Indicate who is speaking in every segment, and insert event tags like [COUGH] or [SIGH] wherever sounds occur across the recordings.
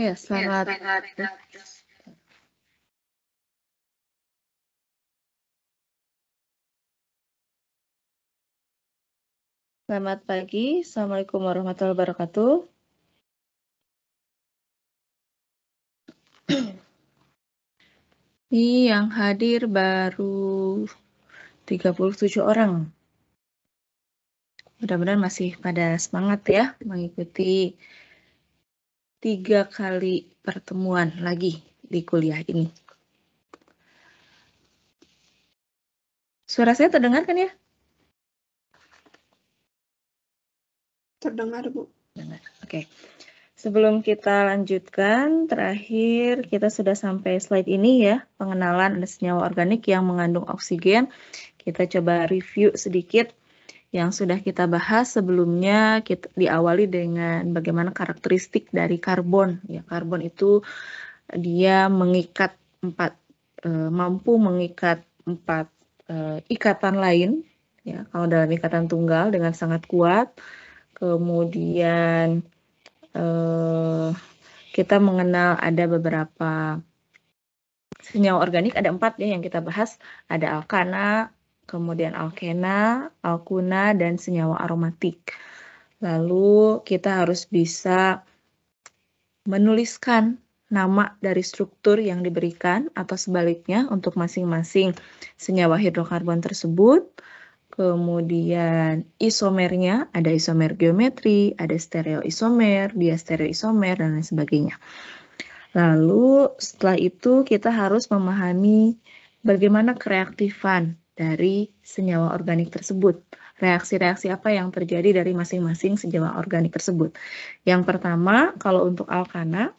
Speaker 1: Ya, ya, selamat. Ya, selamat. Selamat pagi. Assalamualaikum warahmatullahi wabarakatuh. Ini yang hadir baru 37 orang. Mudah-mudahan masih pada semangat ya mengikuti tiga kali pertemuan lagi di kuliah ini. Suara saya terdengar kan ya? Terdengar, Bu. Oke. Sebelum kita lanjutkan, terakhir kita sudah sampai slide ini ya, pengenalan ada senyawa organik yang mengandung oksigen. Kita coba review sedikit yang sudah kita bahas sebelumnya kita diawali dengan bagaimana karakteristik dari karbon. Ya, karbon itu dia mengikat empat e, mampu mengikat empat e, ikatan lain ya kalau dalam ikatan tunggal dengan sangat kuat kemudian e, kita mengenal ada beberapa senyawa organik ada empat ya yang kita bahas ada alkana kemudian alkena, alkuna, dan senyawa aromatik. Lalu kita harus bisa menuliskan nama dari struktur yang diberikan atau sebaliknya untuk masing-masing senyawa hidrokarbon tersebut. Kemudian isomernya, ada isomer geometri, ada stereoisomer, diastereoisomer, dan lain sebagainya. Lalu setelah itu kita harus memahami bagaimana kereaktifan dari senyawa organik tersebut. Reaksi-reaksi apa yang terjadi dari masing-masing senyawa organik tersebut. Yang pertama, kalau untuk alkana,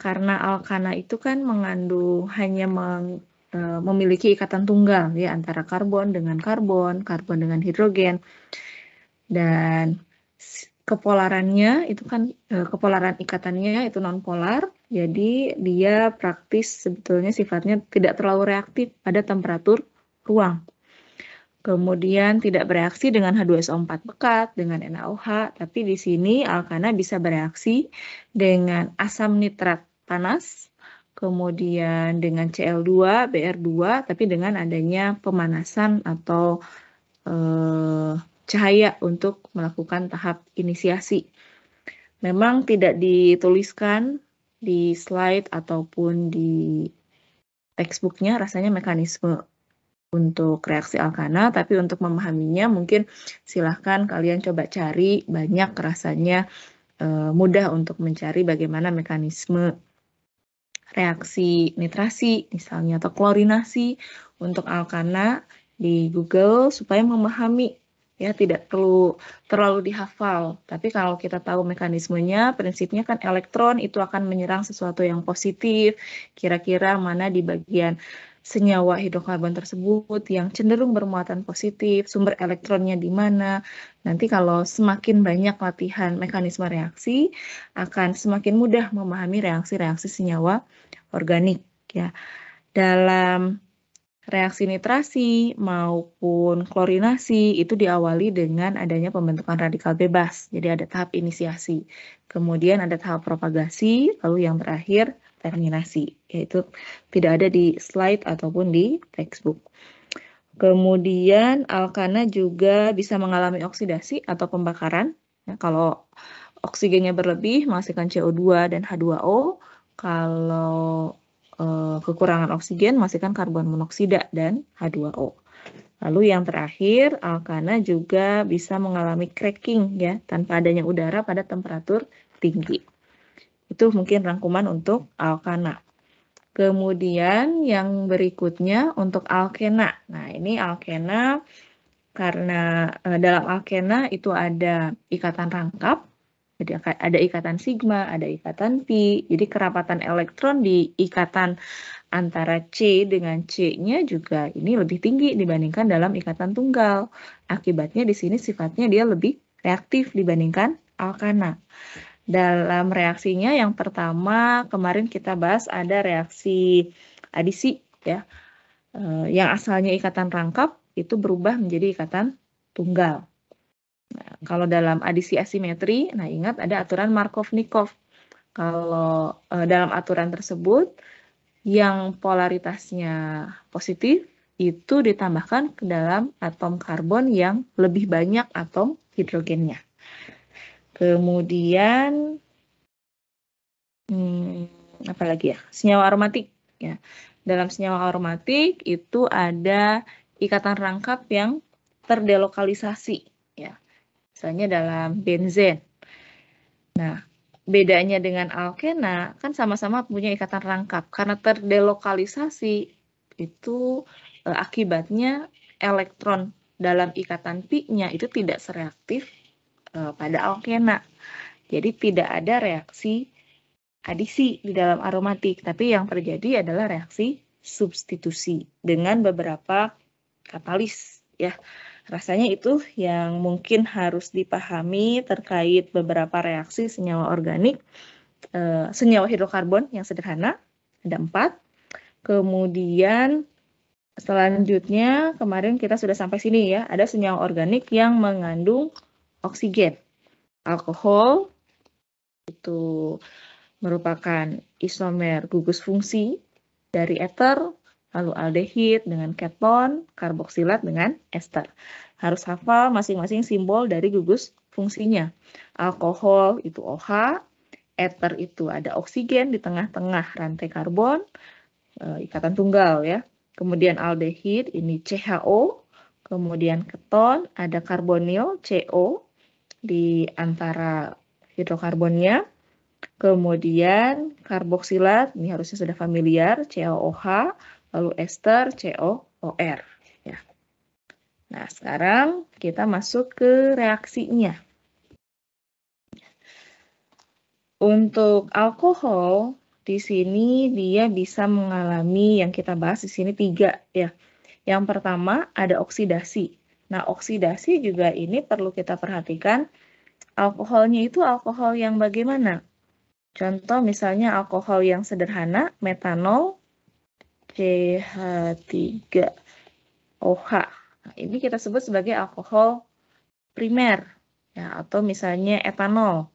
Speaker 1: karena alkana itu kan mengandung hanya meng, e, memiliki ikatan tunggal ya antara karbon dengan karbon, karbon dengan hidrogen. Dan kepolarannya itu kan e, kepolaran ikatannya itu nonpolar, jadi dia praktis sebetulnya sifatnya tidak terlalu reaktif pada temperatur ruang. Kemudian tidak bereaksi dengan H2SO4 pekat, dengan NaOH, tapi di sini alkana bisa bereaksi dengan asam nitrat panas, kemudian dengan Cl2, Br2, tapi dengan adanya pemanasan atau eh, cahaya untuk melakukan tahap inisiasi. Memang tidak dituliskan di slide ataupun di textbooknya rasanya mekanisme untuk reaksi alkana, tapi untuk memahaminya mungkin silahkan kalian coba cari banyak rasanya e, mudah untuk mencari bagaimana mekanisme reaksi nitrasi misalnya atau klorinasi untuk alkana di Google supaya memahami ya tidak perlu terlalu dihafal. Tapi kalau kita tahu mekanismenya, prinsipnya kan elektron itu akan menyerang sesuatu yang positif, kira-kira mana di bagian senyawa hidrokarbon tersebut yang cenderung bermuatan positif, sumber elektronnya di mana. Nanti kalau semakin banyak latihan mekanisme reaksi, akan semakin mudah memahami reaksi-reaksi senyawa organik ya. Dalam reaksi nitrasi maupun klorinasi itu diawali dengan adanya pembentukan radikal bebas. Jadi ada tahap inisiasi, kemudian ada tahap propagasi, lalu yang terakhir terminasi, yaitu tidak ada di slide ataupun di textbook. Kemudian alkana juga bisa mengalami oksidasi atau pembakaran. Ya, kalau oksigennya berlebih menghasilkan CO2 dan H2O. Kalau eh, kekurangan oksigen menghasilkan karbon monoksida dan H2O. Lalu yang terakhir, alkana juga bisa mengalami cracking ya, tanpa adanya udara pada temperatur tinggi. Itu mungkin rangkuman untuk alkana. Kemudian yang berikutnya untuk alkena. Nah, ini alkena karena eh, dalam alkena itu ada ikatan rangkap, jadi ada ikatan sigma, ada ikatan pi. Jadi kerapatan elektron di ikatan antara C dengan C-nya juga ini lebih tinggi dibandingkan dalam ikatan tunggal. Akibatnya di sini sifatnya dia lebih reaktif dibandingkan alkana. Dalam reaksinya yang pertama kemarin kita bahas ada reaksi adisi ya. Eh, yang asalnya ikatan rangkap itu berubah menjadi ikatan tunggal. Nah, kalau dalam adisi asimetri, nah ingat ada aturan Markovnikov Kalau e, dalam aturan tersebut yang polaritasnya positif itu ditambahkan ke dalam atom karbon yang lebih banyak atom hidrogennya. Kemudian hmm, apa lagi ya? Senyawa aromatik ya. Dalam senyawa aromatik itu ada ikatan rangkap yang terdelokalisasi ya. Misalnya dalam benzen. Nah, bedanya dengan alkena kan sama-sama punya ikatan rangkap karena terdelokalisasi itu eh, akibatnya elektron dalam ikatan pi-nya itu tidak sereaktif uh, pada alkena. Jadi tidak ada reaksi adisi di dalam aromatik, tapi yang terjadi adalah reaksi substitusi dengan beberapa katalis ya. Rasanya itu yang mungkin harus dipahami terkait beberapa reaksi senyawa organik, e, senyawa hidrokarbon yang sederhana, ada empat. Kemudian selanjutnya kemarin kita sudah sampai sini ya, ada senyawa organik yang mengandung oksigen. Alkohol itu merupakan isomer gugus fungsi dari eter, lalu aldehid dengan keton, karboksilat dengan ester. Harus hafal masing-masing simbol dari gugus fungsinya. Alkohol itu OH, eter itu ada oksigen di tengah-tengah rantai karbon, e, ikatan tunggal ya. Kemudian aldehid ini CHO, kemudian keton ada karbonil CO, di antara hidrokarbonnya. Kemudian karboksilat, ini harusnya sudah familiar, COOH, lalu ester COOR. Ya. Nah, sekarang kita masuk ke reaksinya. Untuk alkohol, di sini dia bisa mengalami yang kita bahas di sini tiga ya. Yang pertama ada oksidasi. Nah, oksidasi juga ini perlu kita perhatikan alkoholnya itu alkohol yang bagaimana? Contoh misalnya alkohol yang sederhana, metanol CH3OH. Nah, ini kita sebut sebagai alkohol primer ya atau misalnya etanol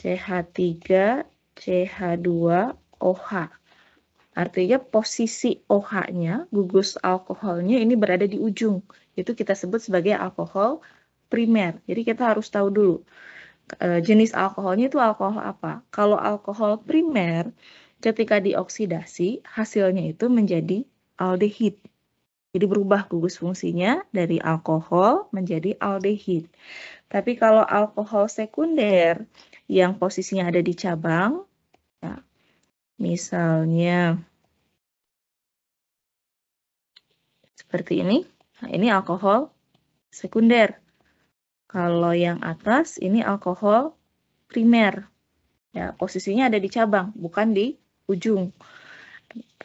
Speaker 1: CH3CH2OH. Artinya posisi OH-nya, gugus alkoholnya ini berada di ujung itu kita sebut sebagai alkohol primer. Jadi kita harus tahu dulu e, jenis alkoholnya itu alkohol apa. Kalau alkohol primer ketika dioksidasi hasilnya itu menjadi aldehid. Jadi berubah gugus fungsinya dari alkohol menjadi aldehid. Tapi kalau alkohol sekunder yang posisinya ada di cabang, ya, misalnya seperti ini, Nah, ini alkohol sekunder. Kalau yang atas ini alkohol primer. Ya, posisinya ada di cabang, bukan di ujung.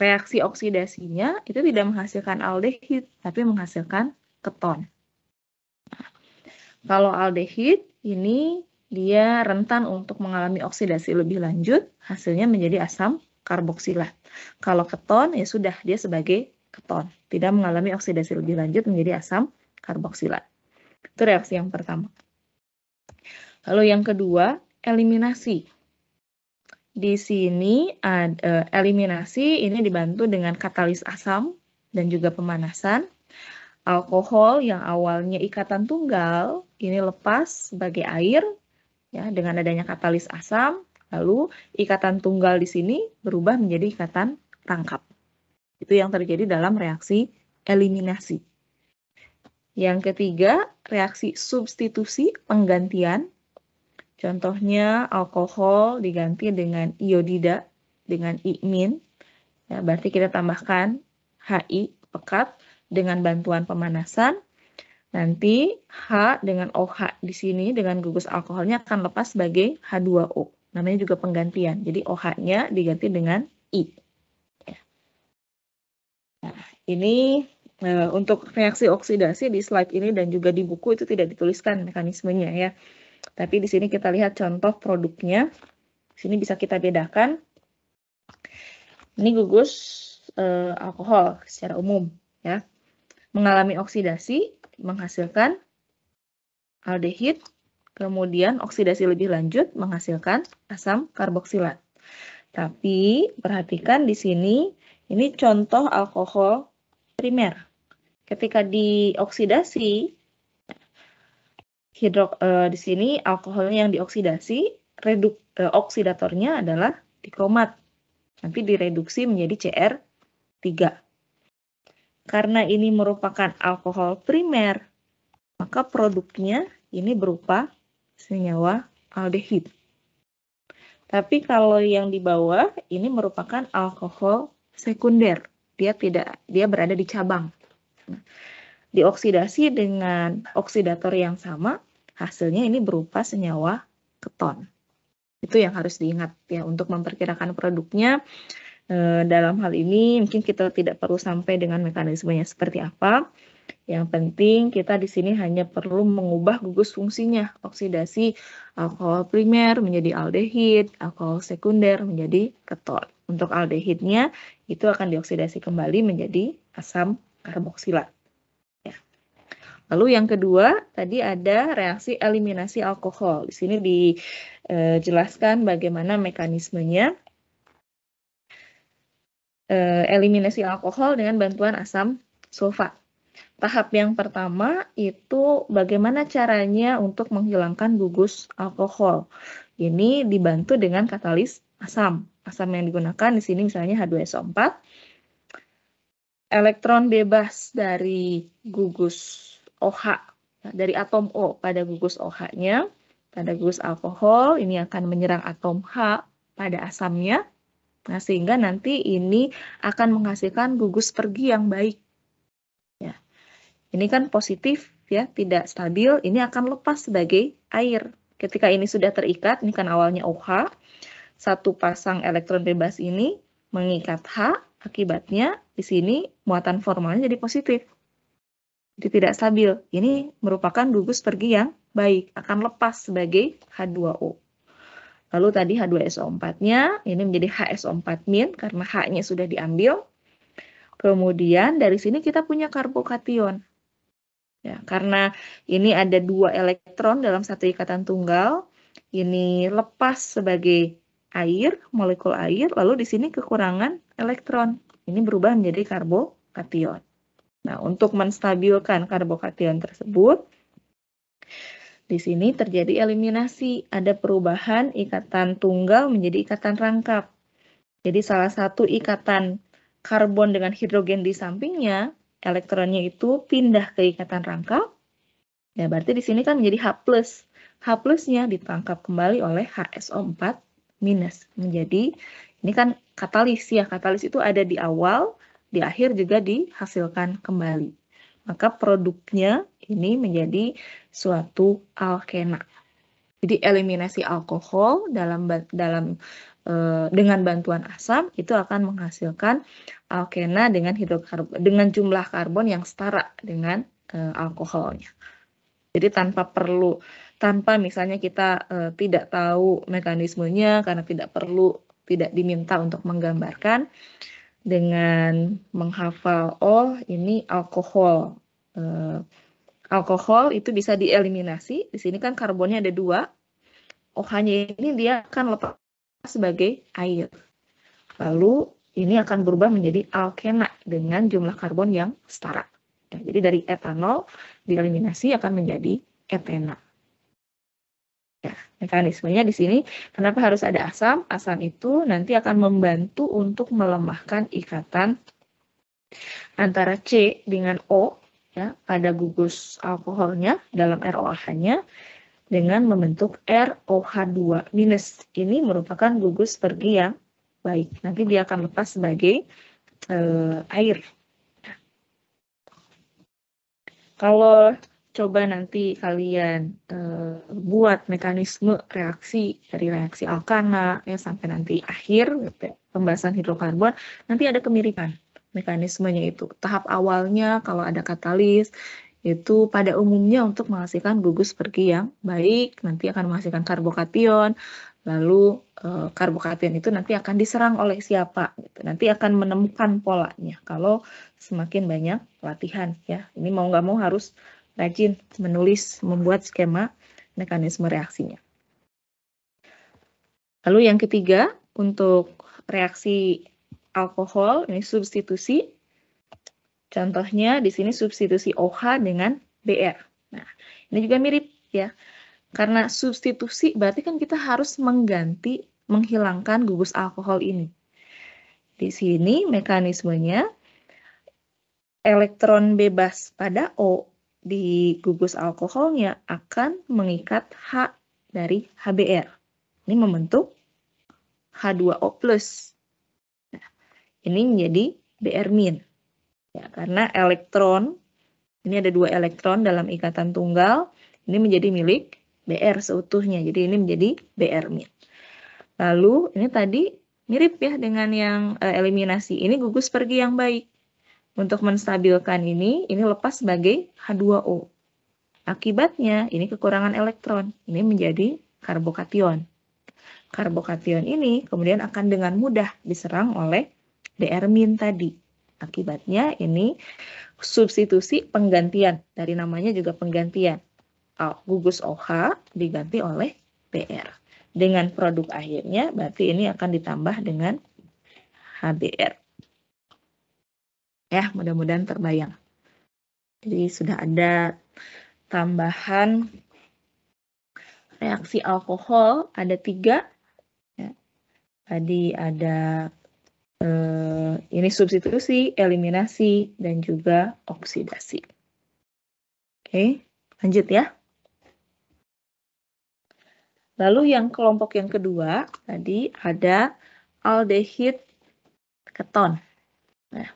Speaker 1: Reaksi oksidasinya itu tidak menghasilkan aldehid, tapi menghasilkan keton. Nah, kalau aldehid ini dia rentan untuk mengalami oksidasi lebih lanjut, hasilnya menjadi asam karboksilat. Kalau keton ya sudah dia sebagai keton, tidak mengalami oksidasi lebih lanjut menjadi asam karboksilat. Itu reaksi yang pertama. Lalu yang kedua, eliminasi. Di sini ada e, eliminasi ini dibantu dengan katalis asam dan juga pemanasan. Alkohol yang awalnya ikatan tunggal ini lepas sebagai air ya dengan adanya katalis asam lalu ikatan tunggal di sini berubah menjadi ikatan rangkap. Itu yang terjadi dalam reaksi eliminasi. Yang ketiga, reaksi substitusi penggantian. Contohnya alkohol diganti dengan iodida, dengan imin. Ya, berarti kita tambahkan HI, pekat, dengan bantuan pemanasan. Nanti H dengan OH di sini dengan gugus alkoholnya akan lepas sebagai H2O. Namanya juga penggantian. Jadi OH-nya diganti dengan I ini uh, untuk reaksi oksidasi di slide ini dan juga di buku itu tidak dituliskan mekanismenya ya. Tapi di sini kita lihat contoh produknya. Di sini bisa kita bedakan. Ini gugus uh, alkohol secara umum ya. Mengalami oksidasi menghasilkan aldehid, kemudian oksidasi lebih lanjut menghasilkan asam karboksilat. Tapi perhatikan di sini ini contoh alkohol primer. Ketika dioksidasi, hidro, eh, di sini alkoholnya yang dioksidasi, reduk, eh, oksidatornya adalah dikromat. Nanti direduksi menjadi CR3. Karena ini merupakan alkohol primer, maka produknya ini berupa senyawa aldehid. Tapi kalau yang di bawah ini merupakan alkohol sekunder. Dia tidak dia berada di cabang. dioksidasi dengan oksidator yang sama, hasilnya ini berupa senyawa keton. Itu yang harus diingat ya untuk memperkirakan produknya. Eh, dalam hal ini mungkin kita tidak perlu sampai dengan mekanismenya seperti apa. Yang penting kita di sini hanya perlu mengubah gugus fungsinya. Oksidasi alkohol primer menjadi aldehid, alkohol sekunder menjadi keton. Untuk aldehidnya itu akan dioksidasi kembali menjadi asam karboksilat. Ya. Lalu yang kedua tadi ada reaksi eliminasi alkohol. Di sini dijelaskan eh, bagaimana mekanismenya eh, eliminasi alkohol dengan bantuan asam sulfat. Tahap yang pertama itu bagaimana caranya untuk menghilangkan gugus alkohol. Ini dibantu dengan katalis asam asam yang digunakan di sini misalnya H2SO4. Elektron bebas dari gugus OH, dari atom O pada gugus OH-nya, pada gugus alkohol, ini akan menyerang atom H pada asamnya. Nah, sehingga nanti ini akan menghasilkan gugus pergi yang baik. Ya. Ini kan positif ya, tidak stabil, ini akan lepas sebagai air. Ketika ini sudah terikat, ini kan awalnya OH, satu pasang elektron bebas ini mengikat H, akibatnya di sini muatan formalnya jadi positif. Jadi tidak stabil. Ini merupakan gugus pergi yang baik, akan lepas sebagai H2O. Lalu tadi H2SO4-nya, ini menjadi HSO4 karena H-nya sudah diambil. Kemudian dari sini kita punya karbokation. Ya, karena ini ada dua elektron dalam satu ikatan tunggal, ini lepas sebagai air, molekul air, lalu di sini kekurangan elektron. Ini berubah menjadi karbokation. Nah, untuk menstabilkan karbokation tersebut, di sini terjadi eliminasi, ada perubahan ikatan tunggal menjadi ikatan rangkap. Jadi salah satu ikatan karbon dengan hidrogen di sampingnya, elektronnya itu pindah ke ikatan rangkap. Ya, berarti di sini kan menjadi H+. H+-nya ditangkap kembali oleh HSO4 minus menjadi ini kan katalis ya katalis itu ada di awal di akhir juga dihasilkan kembali maka produknya ini menjadi suatu alkena jadi eliminasi alkohol dalam dalam e, dengan bantuan asam itu akan menghasilkan alkena dengan hidrokarbon dengan jumlah karbon yang setara dengan e, alkoholnya jadi tanpa perlu tanpa misalnya kita e, tidak tahu mekanismenya karena tidak perlu tidak diminta untuk menggambarkan dengan menghafal oh ini alkohol E, alkohol itu bisa dieliminasi di sini kan karbonnya ada dua OH-nya ini dia akan lepas sebagai air lalu ini akan berubah menjadi alkena dengan jumlah karbon yang setara Ya, jadi dari etanol dieliminasi akan menjadi etena. Ya, mekanismenya di sini kenapa harus ada asam? Asam itu nanti akan membantu untuk melemahkan ikatan antara C dengan O ya pada gugus alkoholnya dalam ROH-nya dengan membentuk ROH2 minus. Ini merupakan gugus pergi yang baik. Nanti dia akan lepas sebagai eh, air kalau coba nanti kalian uh, buat mekanisme reaksi dari reaksi alkana ya sampai nanti akhir ya, pembahasan hidrokarbon, nanti ada kemiripan mekanismenya itu. Tahap awalnya kalau ada katalis itu pada umumnya untuk menghasilkan gugus pergi yang baik, nanti akan menghasilkan karbokation, lalu e, itu nanti akan diserang oleh siapa gitu. Nanti akan menemukan polanya kalau semakin banyak latihan ya. Ini mau nggak mau harus rajin menulis, membuat skema mekanisme reaksinya. Lalu yang ketiga untuk reaksi alkohol ini substitusi. Contohnya di sini substitusi OH dengan BR. Nah, ini juga mirip ya. Karena substitusi berarti kan kita harus mengganti, menghilangkan gugus alkohol ini. Di sini mekanismenya elektron bebas pada O di gugus alkoholnya akan mengikat H dari HBr. Ini membentuk H2O+. Nah, ini menjadi Br-. Ya, karena elektron, ini ada dua elektron dalam ikatan tunggal, ini menjadi milik BR seutuhnya. Jadi ini menjadi BR min. Lalu ini tadi mirip ya dengan yang uh, eliminasi. Ini gugus pergi yang baik. Untuk menstabilkan ini, ini lepas sebagai H2O. Akibatnya ini kekurangan elektron. Ini menjadi karbokation. Karbokation ini kemudian akan dengan mudah diserang oleh BR min tadi. Akibatnya ini substitusi penggantian. Dari namanya juga penggantian Uh, gugus OH diganti oleh Pr Dengan produk akhirnya berarti ini akan ditambah dengan HBR. Ya, mudah-mudahan terbayang. Jadi sudah ada tambahan reaksi alkohol ada tiga. Ya. Tadi ada eh, ini substitusi, eliminasi, dan juga oksidasi. Oke, lanjut ya. Lalu yang kelompok yang kedua tadi ada aldehid keton. Nah,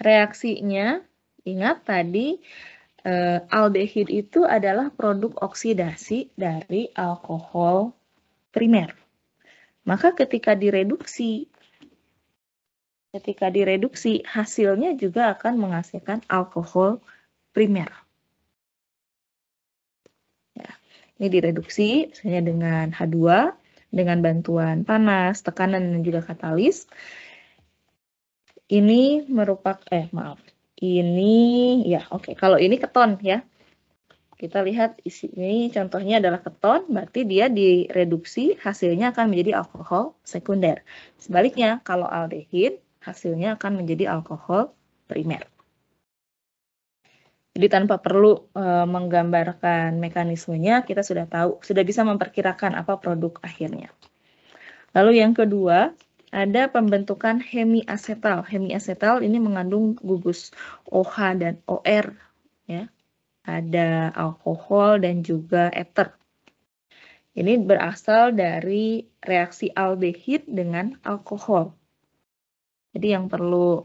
Speaker 1: reaksinya ingat tadi eh, aldehid itu adalah produk oksidasi dari alkohol primer. Maka ketika direduksi ketika direduksi hasilnya juga akan menghasilkan alkohol primer. Ini direduksi misalnya dengan H2 dengan bantuan panas, tekanan dan juga katalis. Ini merupakan eh maaf. Ini ya oke okay. kalau ini keton ya. Kita lihat isi ini contohnya adalah keton, berarti dia direduksi hasilnya akan menjadi alkohol sekunder. Sebaliknya kalau aldehid hasilnya akan menjadi alkohol primer. Jadi tanpa perlu uh, menggambarkan mekanismenya, kita sudah tahu, sudah bisa memperkirakan apa produk akhirnya. Lalu yang kedua, ada pembentukan hemiasetal. Hemiasetal ini mengandung gugus OH dan OR, ya. Ada alkohol dan juga eter. Ini berasal dari reaksi aldehid dengan alkohol. Jadi yang perlu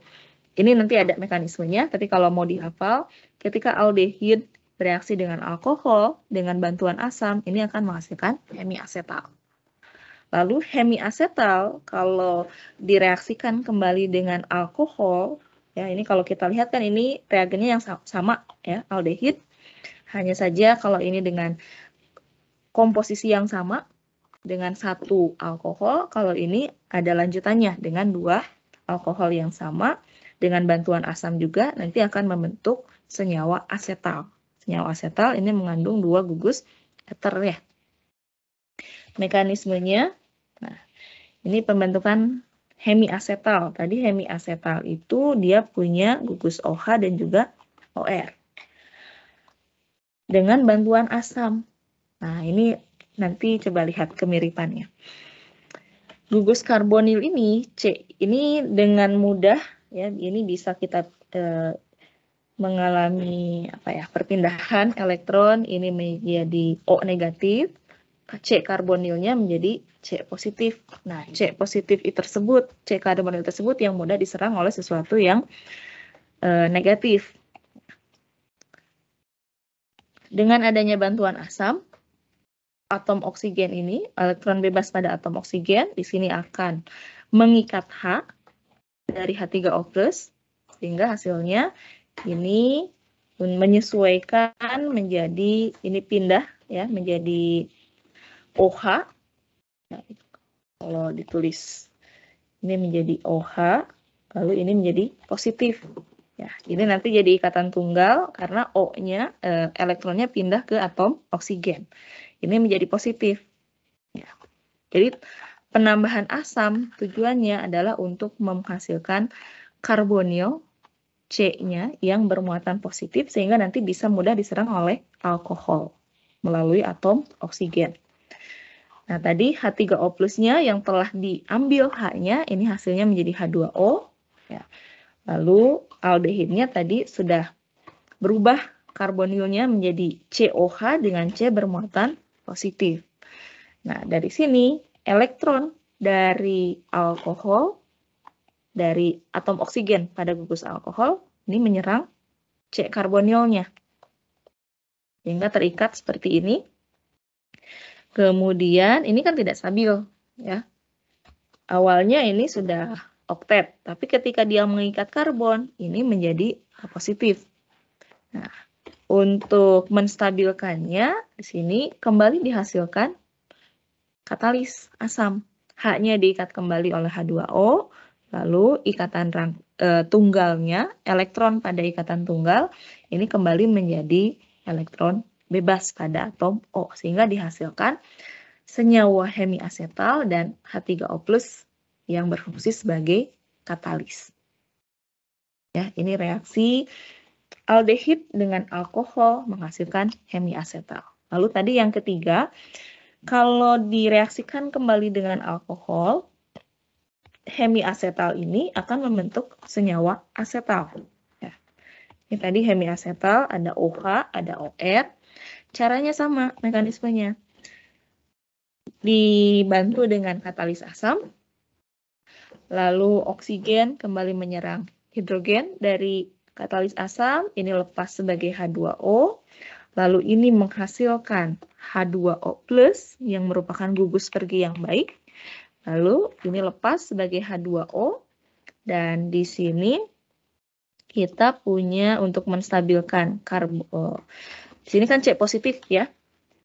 Speaker 1: ini nanti ada mekanismenya, tapi kalau mau dihafal, ketika aldehid bereaksi dengan alkohol dengan bantuan asam, ini akan menghasilkan hemiasetal. Lalu hemiasetal kalau direaksikan kembali dengan alkohol, ya ini kalau kita lihat kan ini reagennya yang sama ya, aldehid. Hanya saja kalau ini dengan komposisi yang sama dengan satu alkohol, kalau ini ada lanjutannya dengan dua alkohol yang sama dengan bantuan asam juga nanti akan membentuk senyawa asetal. Senyawa asetal ini mengandung dua gugus eter ya. Mekanismenya, nah ini pembentukan hemiasetal. Tadi hemiasetal itu dia punya gugus OH dan juga OR. Dengan bantuan asam. Nah, ini nanti coba lihat kemiripannya. Gugus karbonil ini, C, ini dengan mudah ya ini bisa kita eh, mengalami apa ya perpindahan elektron ini menjadi O negatif C karbonilnya menjadi C positif. Nah, C positif tersebut, C karbonil tersebut yang mudah diserang oleh sesuatu yang e, negatif. Dengan adanya bantuan asam, atom oksigen ini, elektron bebas pada atom oksigen di sini akan mengikat H dari H3 Opus sehingga hasilnya ini menyesuaikan menjadi ini pindah ya menjadi OH kalau ditulis ini menjadi OH lalu ini menjadi positif ya ini nanti jadi ikatan tunggal karena O-nya eh, elektronnya pindah ke atom oksigen ini menjadi positif ya. jadi Penambahan asam tujuannya adalah untuk menghasilkan karbonil C-nya yang bermuatan positif sehingga nanti bisa mudah diserang oleh alkohol melalui atom oksigen. Nah, tadi H3O plusnya yang telah diambil H-nya, ini hasilnya menjadi H2O. Ya. Lalu aldehidnya tadi sudah berubah karbonilnya menjadi COH dengan C bermuatan positif. Nah, dari sini elektron dari alkohol dari atom oksigen pada gugus alkohol ini menyerang C karbonilnya Sehingga terikat seperti ini. Kemudian ini kan tidak stabil ya. Awalnya ini sudah oktet, tapi ketika dia mengikat karbon, ini menjadi positif. Nah, untuk menstabilkannya di sini kembali dihasilkan katalis asam. H-nya diikat kembali oleh H2O, lalu ikatan rang, e, tunggalnya, elektron pada ikatan tunggal, ini kembali menjadi elektron bebas pada atom O, sehingga dihasilkan senyawa hemiasetal dan H3O+, yang berfungsi sebagai katalis. Ya, ini reaksi aldehid dengan alkohol menghasilkan hemiasetal. Lalu tadi yang ketiga, kalau direaksikan kembali dengan alkohol, hemiasetal ini akan membentuk senyawa asetal. Ya. Ini tadi hemiasetal, ada OH, ada OR. Caranya sama mekanismenya. Dibantu dengan katalis asam, lalu oksigen kembali menyerang hidrogen dari katalis asam, ini lepas sebagai H2O. Lalu ini menghasilkan H2O+, plus yang merupakan gugus pergi yang baik. Lalu ini lepas sebagai H2O. Dan di sini kita punya untuk menstabilkan karbo. Eh, di sini kan C positif ya.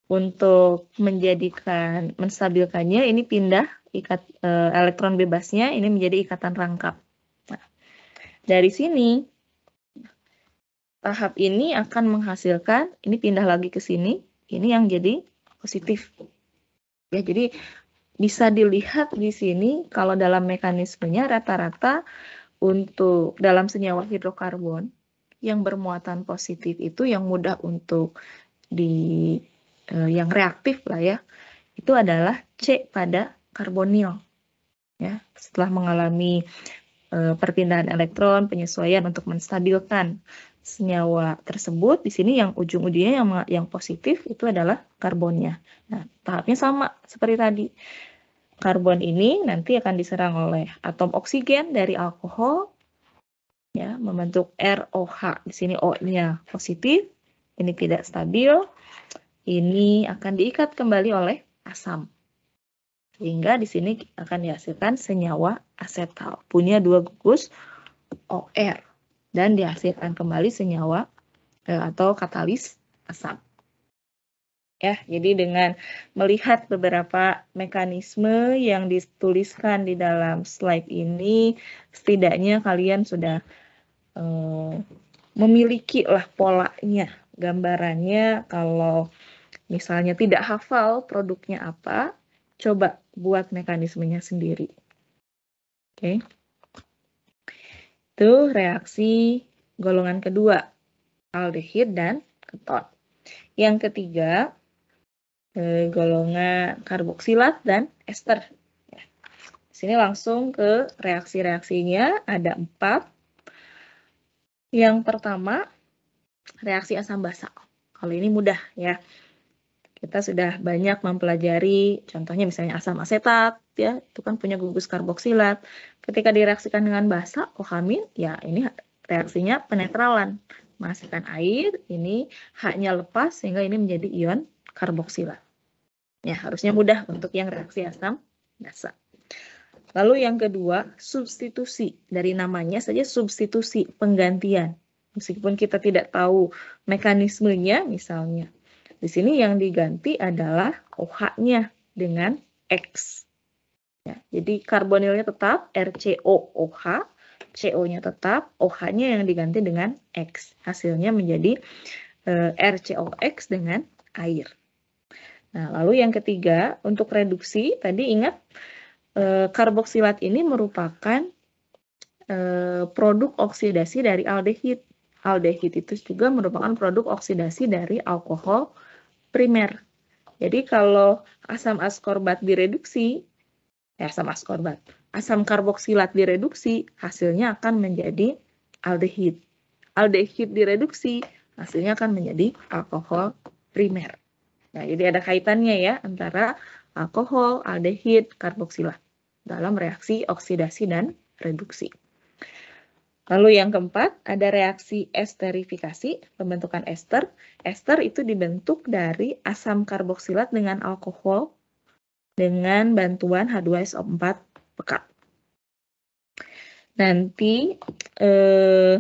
Speaker 1: Untuk menjadikan menstabilkannya ini pindah ikat e, elektron bebasnya ini menjadi ikatan rangkap. Nah, dari sini tahap ini akan menghasilkan ini pindah lagi ke sini ini yang jadi positif ya jadi bisa dilihat di sini kalau dalam mekanismenya rata-rata untuk dalam senyawa hidrokarbon yang bermuatan positif itu yang mudah untuk di eh, yang reaktif lah ya itu adalah C pada karbonil ya setelah mengalami eh, perpindahan elektron penyesuaian untuk menstabilkan senyawa tersebut di sini yang ujung-ujungnya yang yang positif itu adalah karbonnya. Nah, tahapnya sama seperti tadi. Karbon ini nanti akan diserang oleh atom oksigen dari alkohol ya, membentuk ROH. Di sini O-nya positif, ini tidak stabil. Ini akan diikat kembali oleh asam. Sehingga di sini akan dihasilkan senyawa asetal. Punya dua gugus OR dan dihasilkan kembali senyawa eh, atau katalis asam. Ya, jadi dengan melihat beberapa mekanisme yang dituliskan di dalam slide ini, setidaknya kalian sudah eh, memiliki lah polanya, gambarannya kalau misalnya tidak hafal produknya apa, coba buat mekanismenya sendiri. Oke. Okay yaitu reaksi golongan kedua, aldehid dan keton. Yang ketiga, eh, golongan karboksilat dan ester. Ya. Di sini langsung ke reaksi-reaksinya, ada empat. Yang pertama, reaksi asam basa. Kalau ini mudah ya kita sudah banyak mempelajari contohnya misalnya asam asetat ya itu kan punya gugus karboksilat ketika direaksikan dengan basa kohamin ya ini reaksinya penetralan menghasilkan air ini haknya lepas sehingga ini menjadi ion karboksilat ya harusnya mudah untuk yang reaksi asam basa lalu yang kedua substitusi dari namanya saja substitusi penggantian meskipun kita tidak tahu mekanismenya misalnya di sini yang diganti adalah OH-nya dengan X. Ya, jadi karbonilnya tetap RCOOH, CO-nya tetap, OH-nya yang diganti dengan X. Hasilnya menjadi eh, RCOX dengan air. Nah, lalu yang ketiga, untuk reduksi, tadi ingat eh, karboksilat ini merupakan eh, produk oksidasi dari aldehid. Aldehid itu juga merupakan produk oksidasi dari alkohol primer. Jadi kalau asam askorbat direduksi, eh, asam askorbat, asam karboksilat direduksi, hasilnya akan menjadi aldehid. Aldehid direduksi, hasilnya akan menjadi alkohol primer. Nah, jadi ada kaitannya ya antara alkohol, aldehid, karboksilat dalam reaksi oksidasi dan reduksi. Lalu yang keempat, ada reaksi esterifikasi, pembentukan ester. Ester itu dibentuk dari asam karboksilat dengan alkohol dengan bantuan H2SO4 pekat. Nanti eh,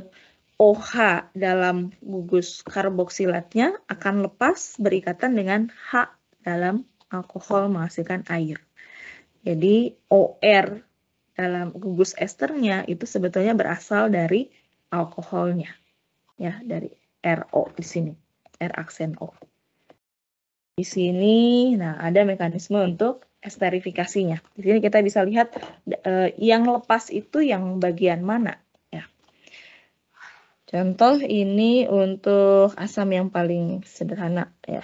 Speaker 1: OH dalam gugus karboksilatnya akan lepas berikatan dengan H dalam alkohol menghasilkan air. Jadi OR dalam gugus esternya itu sebetulnya berasal dari alkoholnya. Ya, dari RO di sini. R aksen O. Di sini, nah ada mekanisme untuk esterifikasinya. Di sini kita bisa lihat eh, yang lepas itu yang bagian mana. Ya. Contoh ini untuk asam yang paling sederhana ya.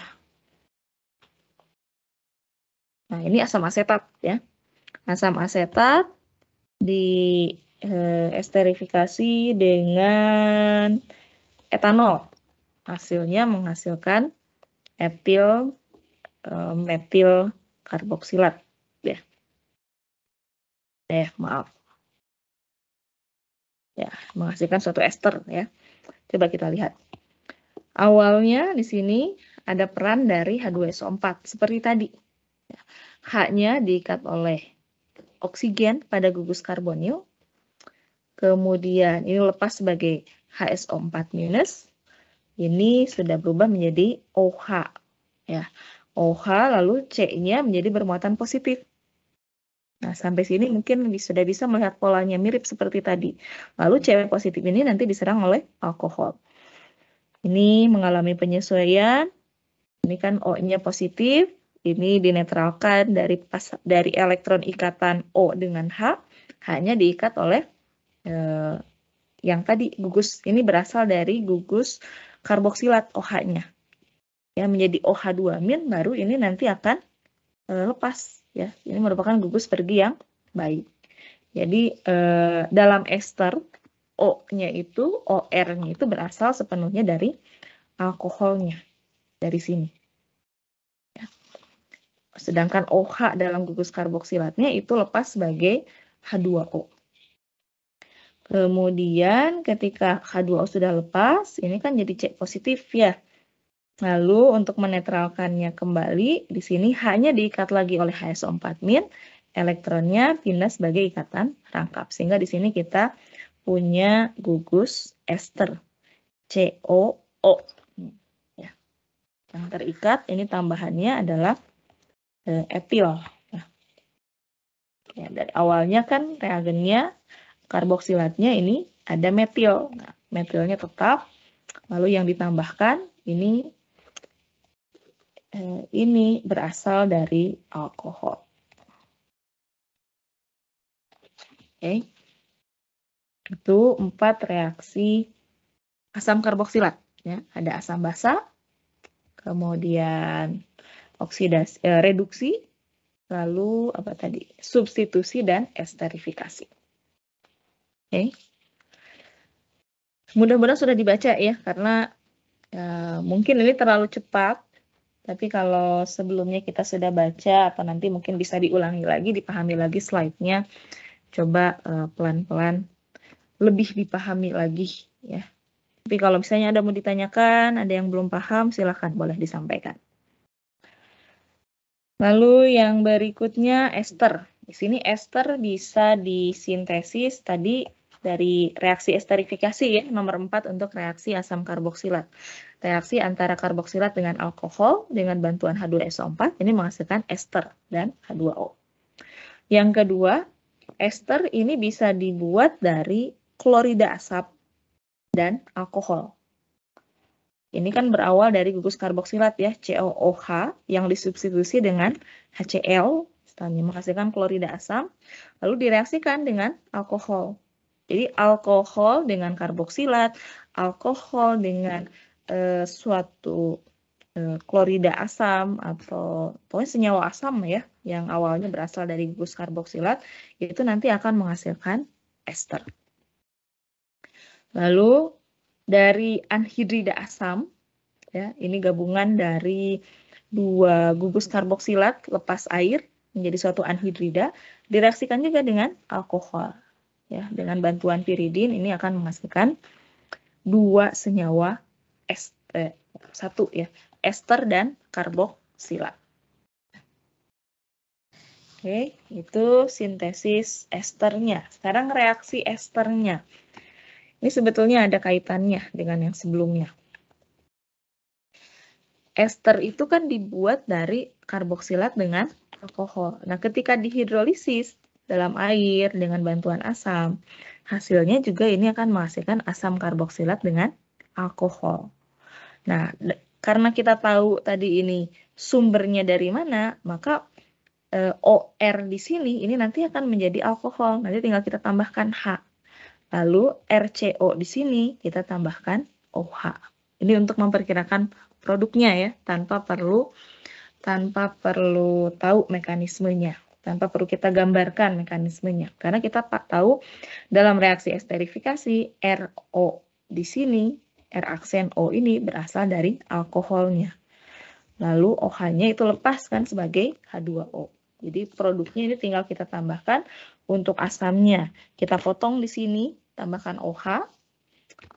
Speaker 1: Nah ini asam asetat ya. Asam asetat di eh, esterifikasi dengan etanol. Hasilnya menghasilkan etil eh, metil karboksilat. Ya. Eh, maaf. Ya, menghasilkan suatu ester ya. Coba kita lihat. Awalnya di sini ada peran dari H2SO4 seperti tadi. Ya. H-nya diikat oleh oksigen pada gugus karbonil. Kemudian ini lepas sebagai HSO4-. minus. Ini sudah berubah menjadi OH. Ya. OH lalu C-nya menjadi bermuatan positif. Nah, sampai sini mungkin sudah bisa melihat polanya mirip seperti tadi. Lalu c positif ini nanti diserang oleh alkohol. Ini mengalami penyesuaian. Ini kan O-nya positif, ini dinetralkan dari pas, dari elektron ikatan O dengan H hanya diikat oleh eh, yang tadi gugus ini berasal dari gugus karboksilat OH-nya. Ya menjadi OH2- baru ini nanti akan eh, lepas ya. Ini merupakan gugus pergi yang baik. Jadi eh, dalam ester O-nya itu OR-nya itu berasal sepenuhnya dari alkoholnya dari sini. Sedangkan OH dalam gugus karboksilatnya itu lepas sebagai H2O. Kemudian ketika H2O sudah lepas, ini kan jadi C positif ya. Lalu untuk menetralkannya kembali, di sini hanya diikat lagi oleh HSO4 min, elektronnya pindah sebagai ikatan rangkap. Sehingga di sini kita punya gugus ester COO. Ya. Yang terikat ini tambahannya adalah uh, etil. Nah, ya, dari awalnya kan reagennya karboksilatnya ini ada metil. Nah, metilnya tetap. Lalu yang ditambahkan ini uh, ini berasal dari alkohol. Oke. Okay. Itu empat reaksi asam karboksilat ya. Ada asam basa, kemudian oksidasi eh, reduksi, lalu apa tadi? substitusi dan esterifikasi. Oke. Okay. Mudah-mudahan sudah dibaca ya karena ya, mungkin ini terlalu cepat tapi kalau sebelumnya kita sudah baca atau nanti mungkin bisa diulangi lagi, dipahami lagi slide-nya. Coba eh, pelan-pelan uh, lebih dipahami lagi ya. Tapi kalau misalnya ada mau ditanyakan, ada yang belum paham, silakan boleh disampaikan. Lalu yang berikutnya ester. Di sini ester bisa disintesis tadi dari reaksi esterifikasi ya, nomor 4 untuk reaksi asam karboksilat. Reaksi antara karboksilat dengan alkohol dengan bantuan H2SO4 ini menghasilkan ester dan H2O. Yang kedua, ester ini bisa dibuat dari klorida asap dan alkohol. Ini kan berawal dari gugus karboksilat ya, COOH yang disubstitusi dengan HCl, setelahnya menghasilkan klorida asam, lalu direaksikan dengan alkohol. Jadi alkohol dengan karboksilat, alkohol dengan eh, suatu eh, klorida asam atau pokoknya senyawa asam ya yang awalnya berasal dari gugus karboksilat itu nanti akan menghasilkan ester. Lalu dari anhidrida asam. Ya, ini gabungan dari dua gugus karboksilat lepas air menjadi suatu anhidrida direaksikan juga dengan alkohol. Ya, dengan bantuan piridin ini akan menghasilkan dua senyawa ester eh, satu ya, ester dan karboksilat. Oke, itu sintesis esternya. Sekarang reaksi esternya. Ini sebetulnya ada kaitannya dengan yang sebelumnya. Ester itu kan dibuat dari karboksilat dengan alkohol. Nah, ketika dihidrolisis dalam air dengan bantuan asam, hasilnya juga ini akan menghasilkan asam karboksilat dengan alkohol. Nah, karena kita tahu tadi ini sumbernya dari mana, maka e, eh, OR di sini ini nanti akan menjadi alkohol. Nanti tinggal kita tambahkan H. Lalu RCO di sini kita tambahkan OH. Ini untuk memperkirakan produknya ya, tanpa perlu tanpa perlu tahu mekanismenya, tanpa perlu kita gambarkan mekanismenya. Karena kita tahu dalam reaksi esterifikasi RO di sini R aksen O ini berasal dari alkoholnya. Lalu OH-nya itu lepas kan sebagai H2O. Jadi produknya ini tinggal kita tambahkan untuk asamnya. Kita potong di sini tambahkan OH.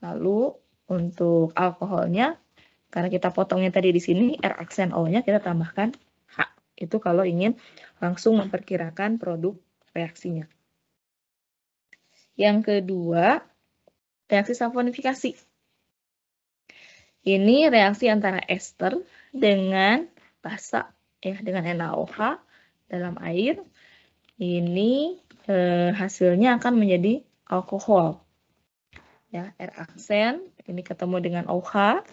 Speaker 1: Lalu untuk alkoholnya, karena kita potongnya tadi di sini, R aksen O-nya kita tambahkan H. Itu kalau ingin langsung memperkirakan produk reaksinya. Yang kedua, reaksi saponifikasi. Ini reaksi antara ester dengan basa, ya, dengan NaOH dalam air. Ini eh, hasilnya akan menjadi alkohol. Ya, R aksen ini ketemu dengan OH,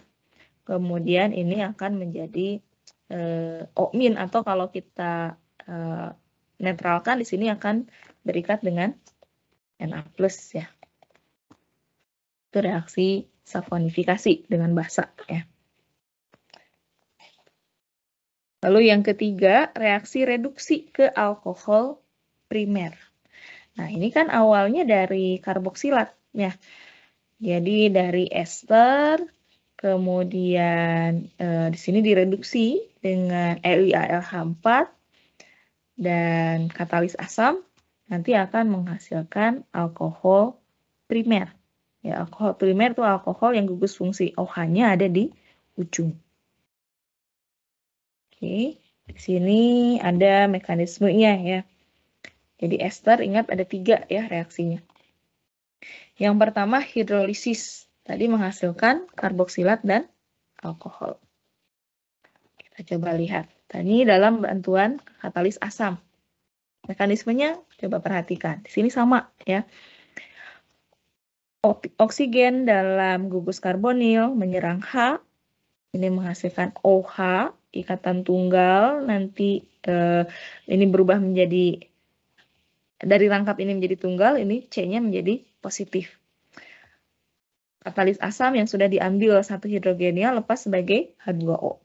Speaker 1: kemudian ini akan menjadi eh, OMIN atau kalau kita eh, netralkan di sini akan berikat dengan Na+, ya. Itu reaksi saponifikasi dengan basa, ya. Lalu yang ketiga, reaksi reduksi ke alkohol primer. Nah, ini kan awalnya dari karboksilat ya. Jadi dari ester kemudian eh, di sini direduksi dengan LiAlH4 dan katalis asam nanti akan menghasilkan alkohol primer. Ya, alkohol primer itu alkohol yang gugus fungsi OH-nya ada di ujung. Oke, di sini ada mekanismenya ya. Jadi ester ingat ada tiga ya reaksinya. Yang pertama hidrolisis, tadi menghasilkan karboksilat dan alkohol. Kita coba lihat. Tadi dalam bantuan katalis asam. Mekanismenya coba perhatikan. Di sini sama ya. Oksigen dalam gugus karbonil menyerang H, ini menghasilkan OH, ikatan tunggal, nanti eh, ini berubah menjadi dari rangkap ini menjadi tunggal, ini C-nya menjadi positif. Katalis asam yang sudah diambil satu hidrogennya lepas sebagai H2O.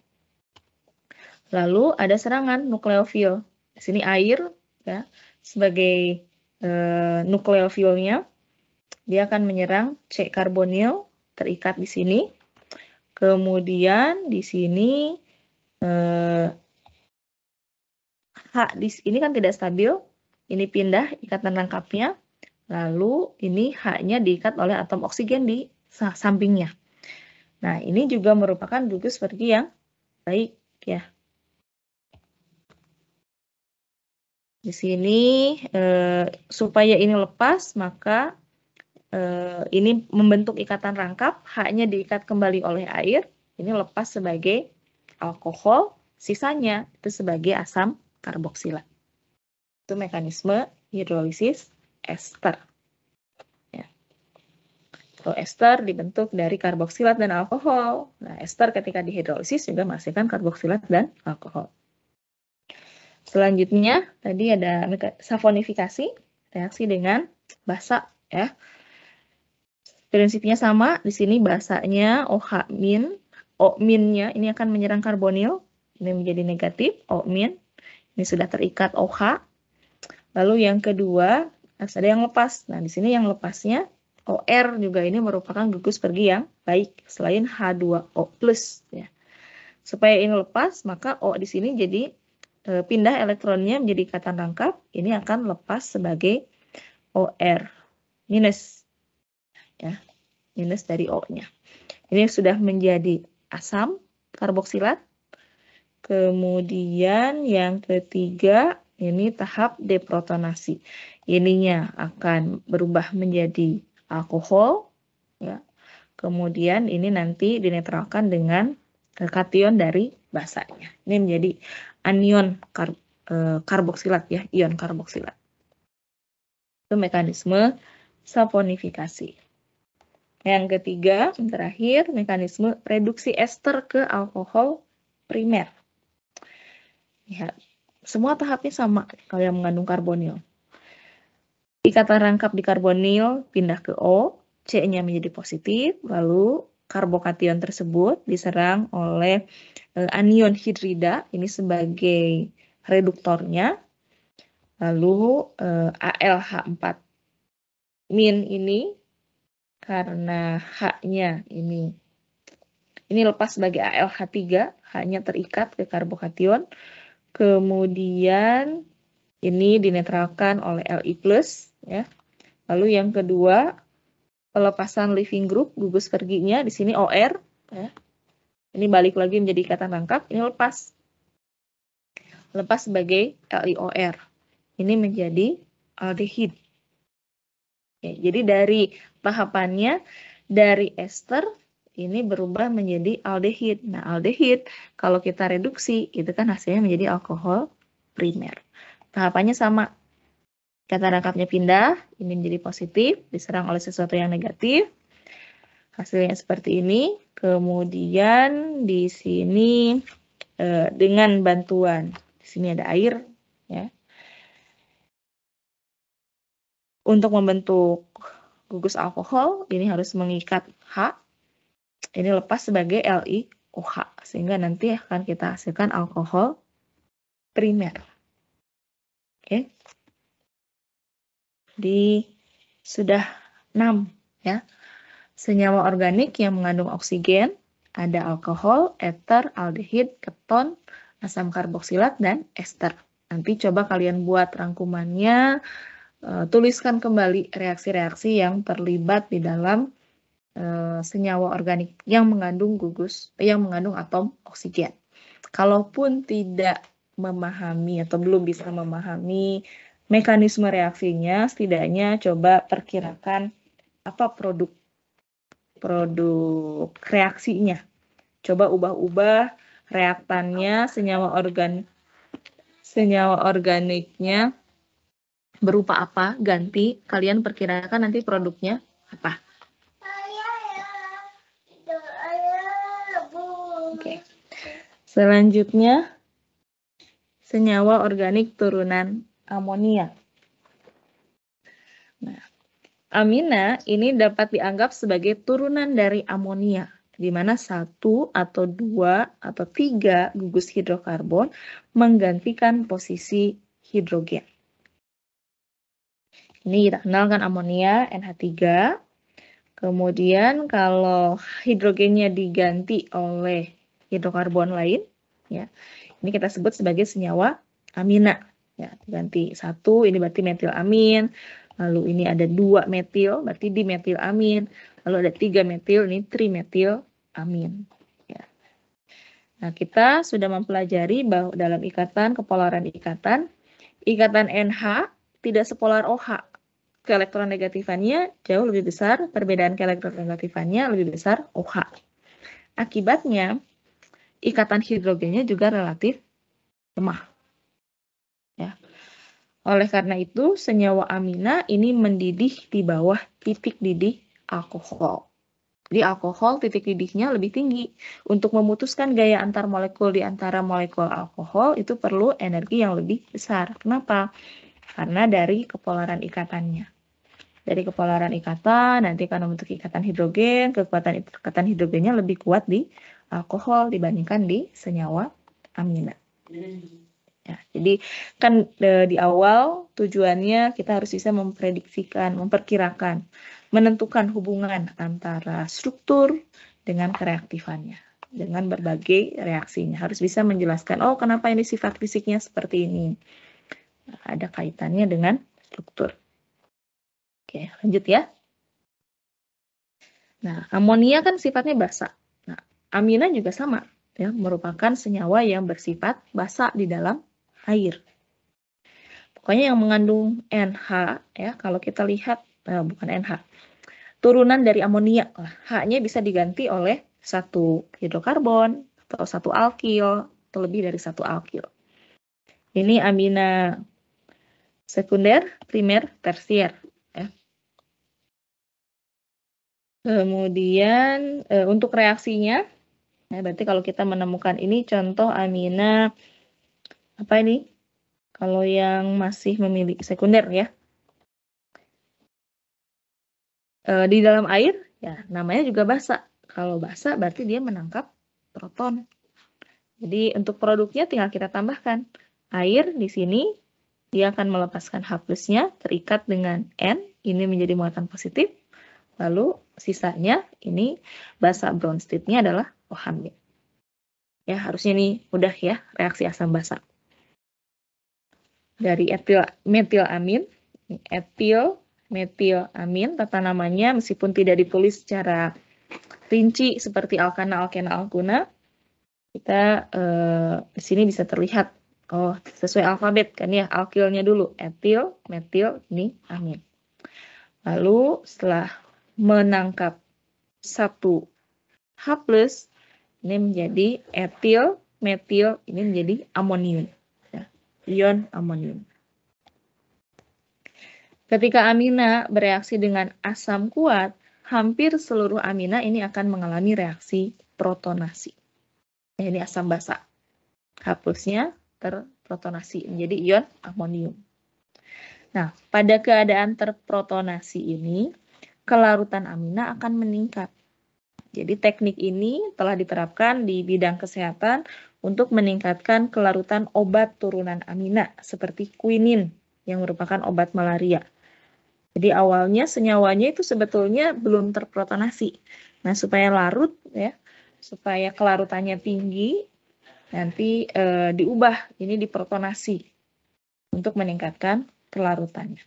Speaker 1: Lalu ada serangan nukleofil. Di sini air ya sebagai e, nukleofilnya dia akan menyerang C karbonil terikat di sini. Kemudian di sini e, H di ini kan tidak stabil, ini pindah ikatan rangkapnya, lalu ini H-nya diikat oleh atom oksigen di sampingnya. Nah, ini juga merupakan gugus pergi yang baik ya. Di sini eh, supaya ini lepas maka eh, ini membentuk ikatan rangkap, H-nya diikat kembali oleh air, ini lepas sebagai alkohol, sisanya itu sebagai asam karboksilat. Itu mekanisme hidrolisis ester. Ya. So, ester dibentuk dari karboksilat dan alkohol. Nah, ester ketika dihidrolisis juga menghasilkan karboksilat dan alkohol. Selanjutnya, tadi ada safonifikasi, reaksi dengan basa. Ya. Prinsipnya sama, di sini basanya OH min, O minnya ini akan menyerang karbonil, ini menjadi negatif, O Ini sudah terikat OH, Lalu yang kedua, ada yang lepas. Nah, di sini yang lepasnya OR juga ini merupakan gugus pergi yang baik selain H2O+. Ya. Supaya ini lepas, maka O di sini jadi e, pindah elektronnya menjadi ikatan rangkap, ini akan lepas sebagai OR minus. Ya, minus dari O-nya. Ini sudah menjadi asam karboksilat. Kemudian yang ketiga ini tahap deprotonasi. Ininya akan berubah menjadi alkohol, ya. Kemudian ini nanti dinetralkan dengan kation dari basanya. Ini menjadi anion kar eh, karboksilat ya, ion karboksilat. Itu mekanisme saponifikasi. Yang ketiga, yang terakhir, mekanisme reduksi ester ke alkohol primer. Lihat, semua tahapnya sama kalau yang mengandung karbonil. Ikatan rangkap di karbonil pindah ke O, C-nya menjadi positif, lalu karbokation tersebut diserang oleh eh, anion hidrida ini sebagai reduktornya. Lalu eh, ALH4 min ini karena H-nya ini ini lepas sebagai ALH3, H-nya terikat ke karbokation. Kemudian ini dinetralkan oleh LI+. Ya. Lalu yang kedua, pelepasan living group, gugus perginya, di sini OR. Ya. Ini balik lagi menjadi ikatan rangkap, ini lepas. Lepas sebagai LIOR. Ini menjadi aldehid. Ya, jadi dari tahapannya, dari ester ini berubah menjadi aldehid. Nah, aldehid kalau kita reduksi itu kan hasilnya menjadi alkohol primer. Tahapannya sama. Kata rangkapnya pindah, ini menjadi positif, diserang oleh sesuatu yang negatif. Hasilnya seperti ini. Kemudian di sini eh, dengan bantuan di sini ada air ya. Untuk membentuk gugus alkohol, ini harus mengikat H ini lepas sebagai LiOH sehingga nanti akan kita hasilkan alkohol primer. Oke. Di sudah 6 ya. Senyawa organik yang mengandung oksigen ada alkohol, eter, aldehid, keton, asam karboksilat dan ester. Nanti coba kalian buat rangkumannya, eh, tuliskan kembali reaksi-reaksi yang terlibat di dalam Eh, senyawa organik yang mengandung gugus yang mengandung atom oksigen. Kalaupun tidak memahami atau belum bisa memahami mekanisme reaksinya, setidaknya coba perkirakan apa produk produk reaksinya. Coba ubah-ubah reaktannya, senyawa organ senyawa organiknya berupa apa, ganti, kalian perkirakan nanti produknya apa. Oke. Okay. Selanjutnya senyawa organik turunan amonia. Nah, amina ini dapat dianggap sebagai turunan dari amonia, di mana satu atau dua atau tiga gugus hidrokarbon menggantikan posisi hidrogen. Ini kita kenal amonia NH3. Kemudian kalau hidrogennya diganti oleh hidrokarbon lain ya ini kita sebut sebagai senyawa amina ya ganti satu ini berarti metil amin lalu ini ada dua metil berarti dimetil amin lalu ada tiga metil ini trimetil amin ya. nah kita sudah mempelajari bahwa dalam ikatan kepolaran ikatan ikatan NH tidak sepolar OH keelektron negatifannya jauh lebih besar, perbedaan keelektron negatifannya lebih besar OH. Akibatnya, ikatan hidrogennya juga relatif lemah. Ya. Oleh karena itu, senyawa amina ini mendidih di bawah titik didih alkohol. Di alkohol titik didihnya lebih tinggi. Untuk memutuskan gaya antar molekul di antara molekul alkohol itu perlu energi yang lebih besar. Kenapa? Karena dari kepolaran ikatannya. Dari kepolaran ikatan, nanti karena untuk ikatan hidrogen, kekuatan ikatan hidrogennya lebih kuat di alkohol dibandingkan di senyawa amina. Hmm. Ya, jadi kan de, di awal tujuannya kita harus bisa memprediksikan, memperkirakan, menentukan hubungan antara struktur dengan kereaktifannya, dengan berbagai reaksinya. Harus bisa menjelaskan, oh kenapa ini sifat fisiknya seperti ini. ada kaitannya dengan struktur. Oke, lanjut ya. Nah, amonia kan sifatnya basah. Amina juga sama, ya, merupakan senyawa yang bersifat basa di dalam air. Pokoknya yang mengandung NH, ya, kalau kita lihat, eh, bukan NH, turunan dari amonia, nah, H-nya bisa diganti oleh satu hidrokarbon atau satu alkil, atau lebih dari satu alkil. Ini amina sekunder, primer, tersier. Ya. Kemudian e, untuk reaksinya Nah, berarti kalau kita menemukan ini contoh amina apa ini? Kalau yang masih memiliki sekunder ya. E, di dalam air, ya namanya juga basa. Kalau basa berarti dia menangkap proton. Jadi untuk produknya tinggal kita tambahkan. Air di sini dia akan melepaskan H plusnya terikat dengan N, ini menjadi muatan positif. Lalu sisanya ini basa state nya adalah pahamnya. Oh, ya, harusnya ini mudah ya reaksi asam basa. Dari etil metil amin, etil metil amin tata namanya meskipun tidak ditulis secara rinci seperti alkana, alkena, alkuna, kita eh, di sini bisa terlihat oh sesuai alfabet kan ya alkilnya dulu etil, metil, ini amin. Lalu setelah menangkap satu H ini menjadi etil, metil, ini menjadi amonium. Ya, ion amonium. Ketika amina bereaksi dengan asam kuat, hampir seluruh amina ini akan mengalami reaksi protonasi. Ya, ini asam basa. H terprotonasi menjadi ion amonium. Nah, pada keadaan terprotonasi ini, kelarutan amina akan meningkat jadi teknik ini telah diterapkan di bidang kesehatan untuk meningkatkan kelarutan obat turunan amina seperti quinin yang merupakan obat malaria. Jadi awalnya senyawanya itu sebetulnya belum terprotonasi. Nah, supaya larut ya, supaya kelarutannya tinggi nanti e, diubah ini diprotonasi untuk meningkatkan kelarutannya.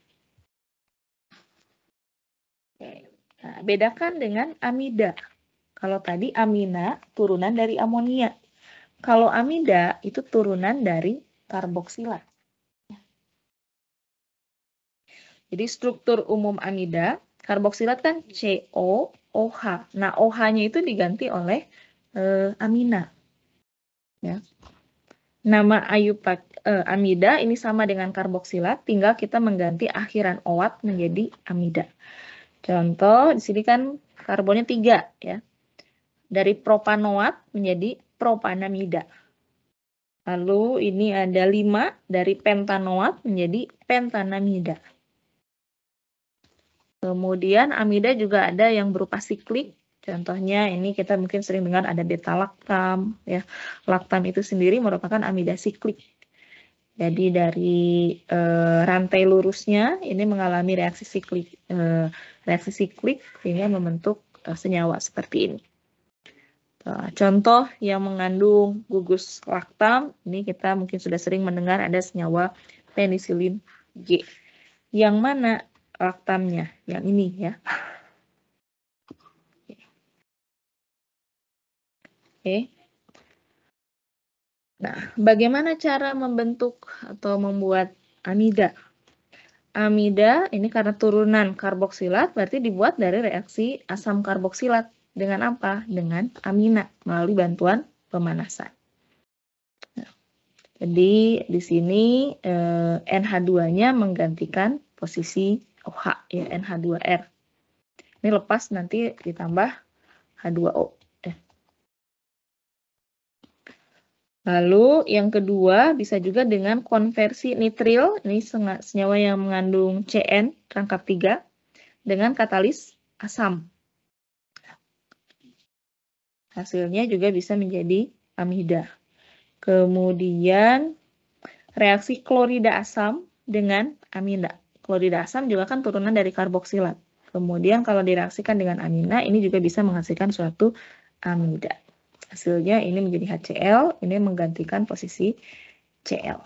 Speaker 1: Nah, bedakan dengan amida. Kalau tadi amina turunan dari amonia. Kalau amida itu turunan dari karboksilat. Jadi struktur umum amida, karboksilat kan CO, OH. Nah, OH-nya itu diganti oleh e, amina. Ya. Nama ayupak e, amida ini sama dengan karboksilat, tinggal kita mengganti akhiran oat menjadi amida. Contoh, di sini kan karbonnya tiga, ya dari propanoat menjadi propanamida. Lalu ini ada lima dari pentanoat menjadi pentanamida. Kemudian amida juga ada yang berupa siklik. Contohnya ini kita mungkin sering dengar ada beta laktam ya. Laktam itu sendiri merupakan amida siklik. Jadi dari e, rantai lurusnya ini mengalami reaksi siklik e, reaksi siklik sehingga membentuk e, senyawa seperti ini. Nah, contoh yang mengandung gugus laktam, ini kita mungkin sudah sering mendengar ada senyawa penisilin G. Yang mana laktamnya? Yang ini ya. Oke. Nah, bagaimana cara membentuk atau membuat amida? Amida ini karena turunan karboksilat, berarti dibuat dari reaksi asam karboksilat dengan apa? Dengan amina melalui bantuan pemanasan. jadi di sini eh, NH2-nya menggantikan posisi OH ya NH2R. Ini lepas nanti ditambah H2O. Ya. Lalu yang kedua bisa juga dengan konversi nitril, ini senyawa yang mengandung CN rangkap tiga, dengan katalis asam. Hasilnya juga bisa menjadi amida. Kemudian reaksi klorida asam dengan amida. Klorida asam juga kan turunan dari karboksilat. Kemudian kalau direaksikan dengan amina, ini juga bisa menghasilkan suatu amida. Hasilnya ini menjadi HCl, ini menggantikan posisi Cl.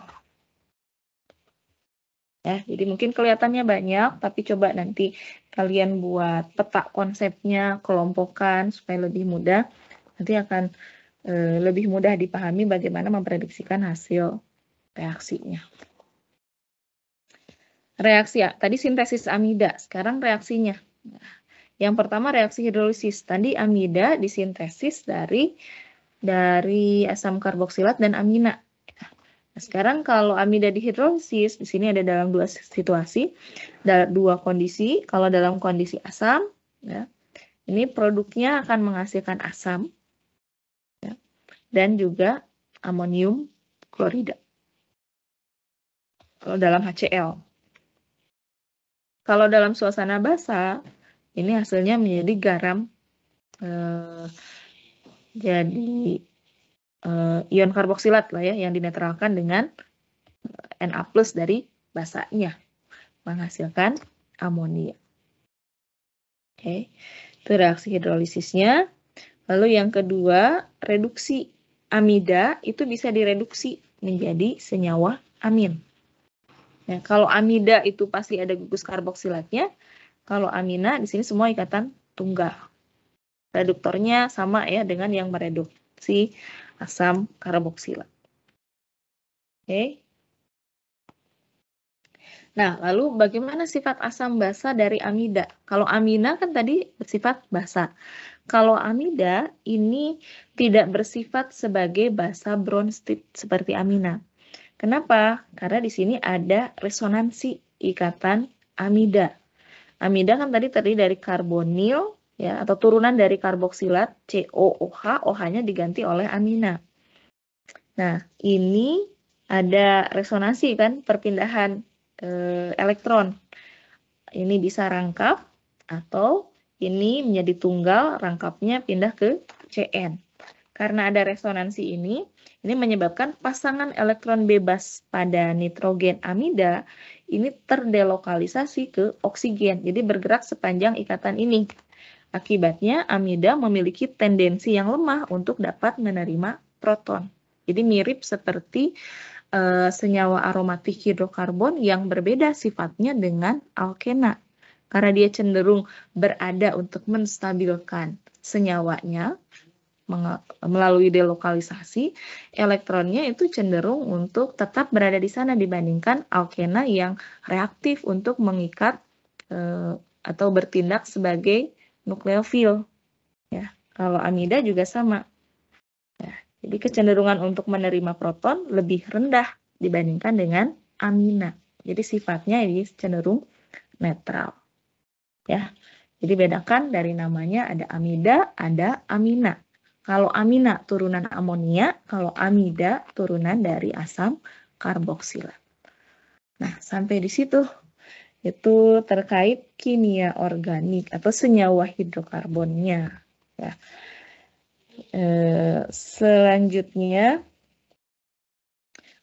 Speaker 1: Ya, jadi mungkin kelihatannya banyak, tapi coba nanti kalian buat peta konsepnya, kelompokkan supaya lebih mudah nanti akan e, lebih mudah dipahami bagaimana memprediksikan hasil reaksinya. Reaksi ya, tadi sintesis amida, sekarang reaksinya. Yang pertama reaksi hidrolisis. Tadi amida disintesis dari dari asam karboksilat dan amina. Nah, sekarang kalau amida dihidrolisis, di sini ada dalam dua situasi, dalam dua kondisi. Kalau dalam kondisi asam, ya, ini produknya akan menghasilkan asam dan juga amonium klorida. Kalau dalam HCl. Kalau dalam suasana basa, ini hasilnya menjadi garam. Eh, jadi eh, ion karboksilat lah ya yang dinetralkan dengan eh, Na dari basanya menghasilkan amonia. Oke, itu reaksi hidrolisisnya. Lalu yang kedua, reduksi amida itu bisa direduksi menjadi senyawa amin. Nah, kalau amida itu pasti ada gugus karboksilatnya. Kalau amina di sini semua ikatan tunggal. Reduktornya sama ya dengan yang mereduksi asam karboksilat. Oke. Okay. Nah, lalu bagaimana sifat asam basa dari amida? Kalau amina kan tadi bersifat basa. Kalau amida ini tidak bersifat sebagai basa bronstit seperti amina. Kenapa? Karena di sini ada resonansi ikatan amida. Amida kan tadi terdiri dari karbonil ya atau turunan dari karboksilat COOH, OH-nya diganti oleh amina. Nah, ini ada resonansi kan perpindahan e, elektron. Ini bisa rangkap atau ini menjadi tunggal, rangkapnya pindah ke CN. Karena ada resonansi ini, ini menyebabkan pasangan elektron bebas pada nitrogen amida ini terdelokalisasi ke oksigen, jadi bergerak sepanjang ikatan ini. Akibatnya amida memiliki tendensi yang lemah untuk dapat menerima proton. Jadi mirip seperti e, senyawa aromatik hidrokarbon yang berbeda sifatnya dengan alkena karena dia cenderung berada untuk menstabilkan senyawanya melalui delokalisasi, elektronnya itu cenderung untuk tetap berada di sana dibandingkan alkena yang reaktif untuk mengikat e, atau bertindak sebagai nukleofil. Ya, kalau amida juga sama. Ya, jadi kecenderungan untuk menerima proton lebih rendah dibandingkan dengan amina. Jadi sifatnya ini cenderung netral ya. Jadi bedakan dari namanya ada amida, ada amina. Kalau amina turunan amonia, kalau amida turunan dari asam karboksilat. Nah, sampai di situ itu terkait kimia organik atau senyawa hidrokarbonnya ya. E, selanjutnya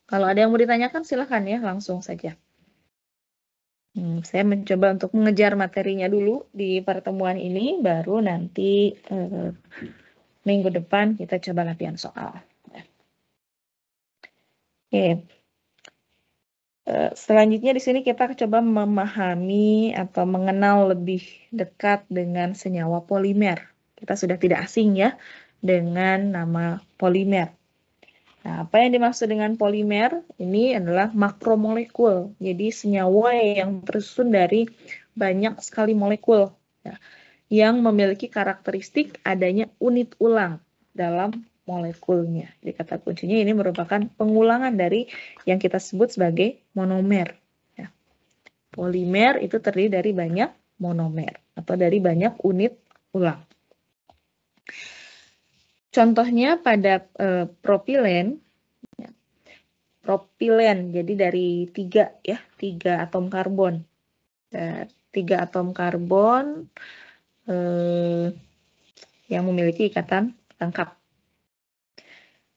Speaker 1: kalau ada yang mau ditanyakan silahkan ya langsung saja. Hmm, saya mencoba untuk mengejar materinya dulu di pertemuan ini, baru nanti eh, minggu depan kita coba latihan soal. Oke, eh, selanjutnya di sini kita coba memahami atau mengenal lebih dekat dengan senyawa polimer. Kita sudah tidak asing ya dengan nama polimer. Nah, apa yang dimaksud dengan polimer? Ini adalah makromolekul, jadi senyawa yang tersusun dari banyak sekali molekul ya, yang memiliki karakteristik adanya unit ulang dalam molekulnya. Jadi kata kuncinya ini merupakan pengulangan dari yang kita sebut sebagai monomer. Ya. Polimer itu terdiri dari banyak monomer atau dari banyak unit ulang. Contohnya pada e, eh, propilen, ya, propilen jadi dari tiga ya tiga atom karbon, tiga atom karbon e, yang memiliki ikatan lengkap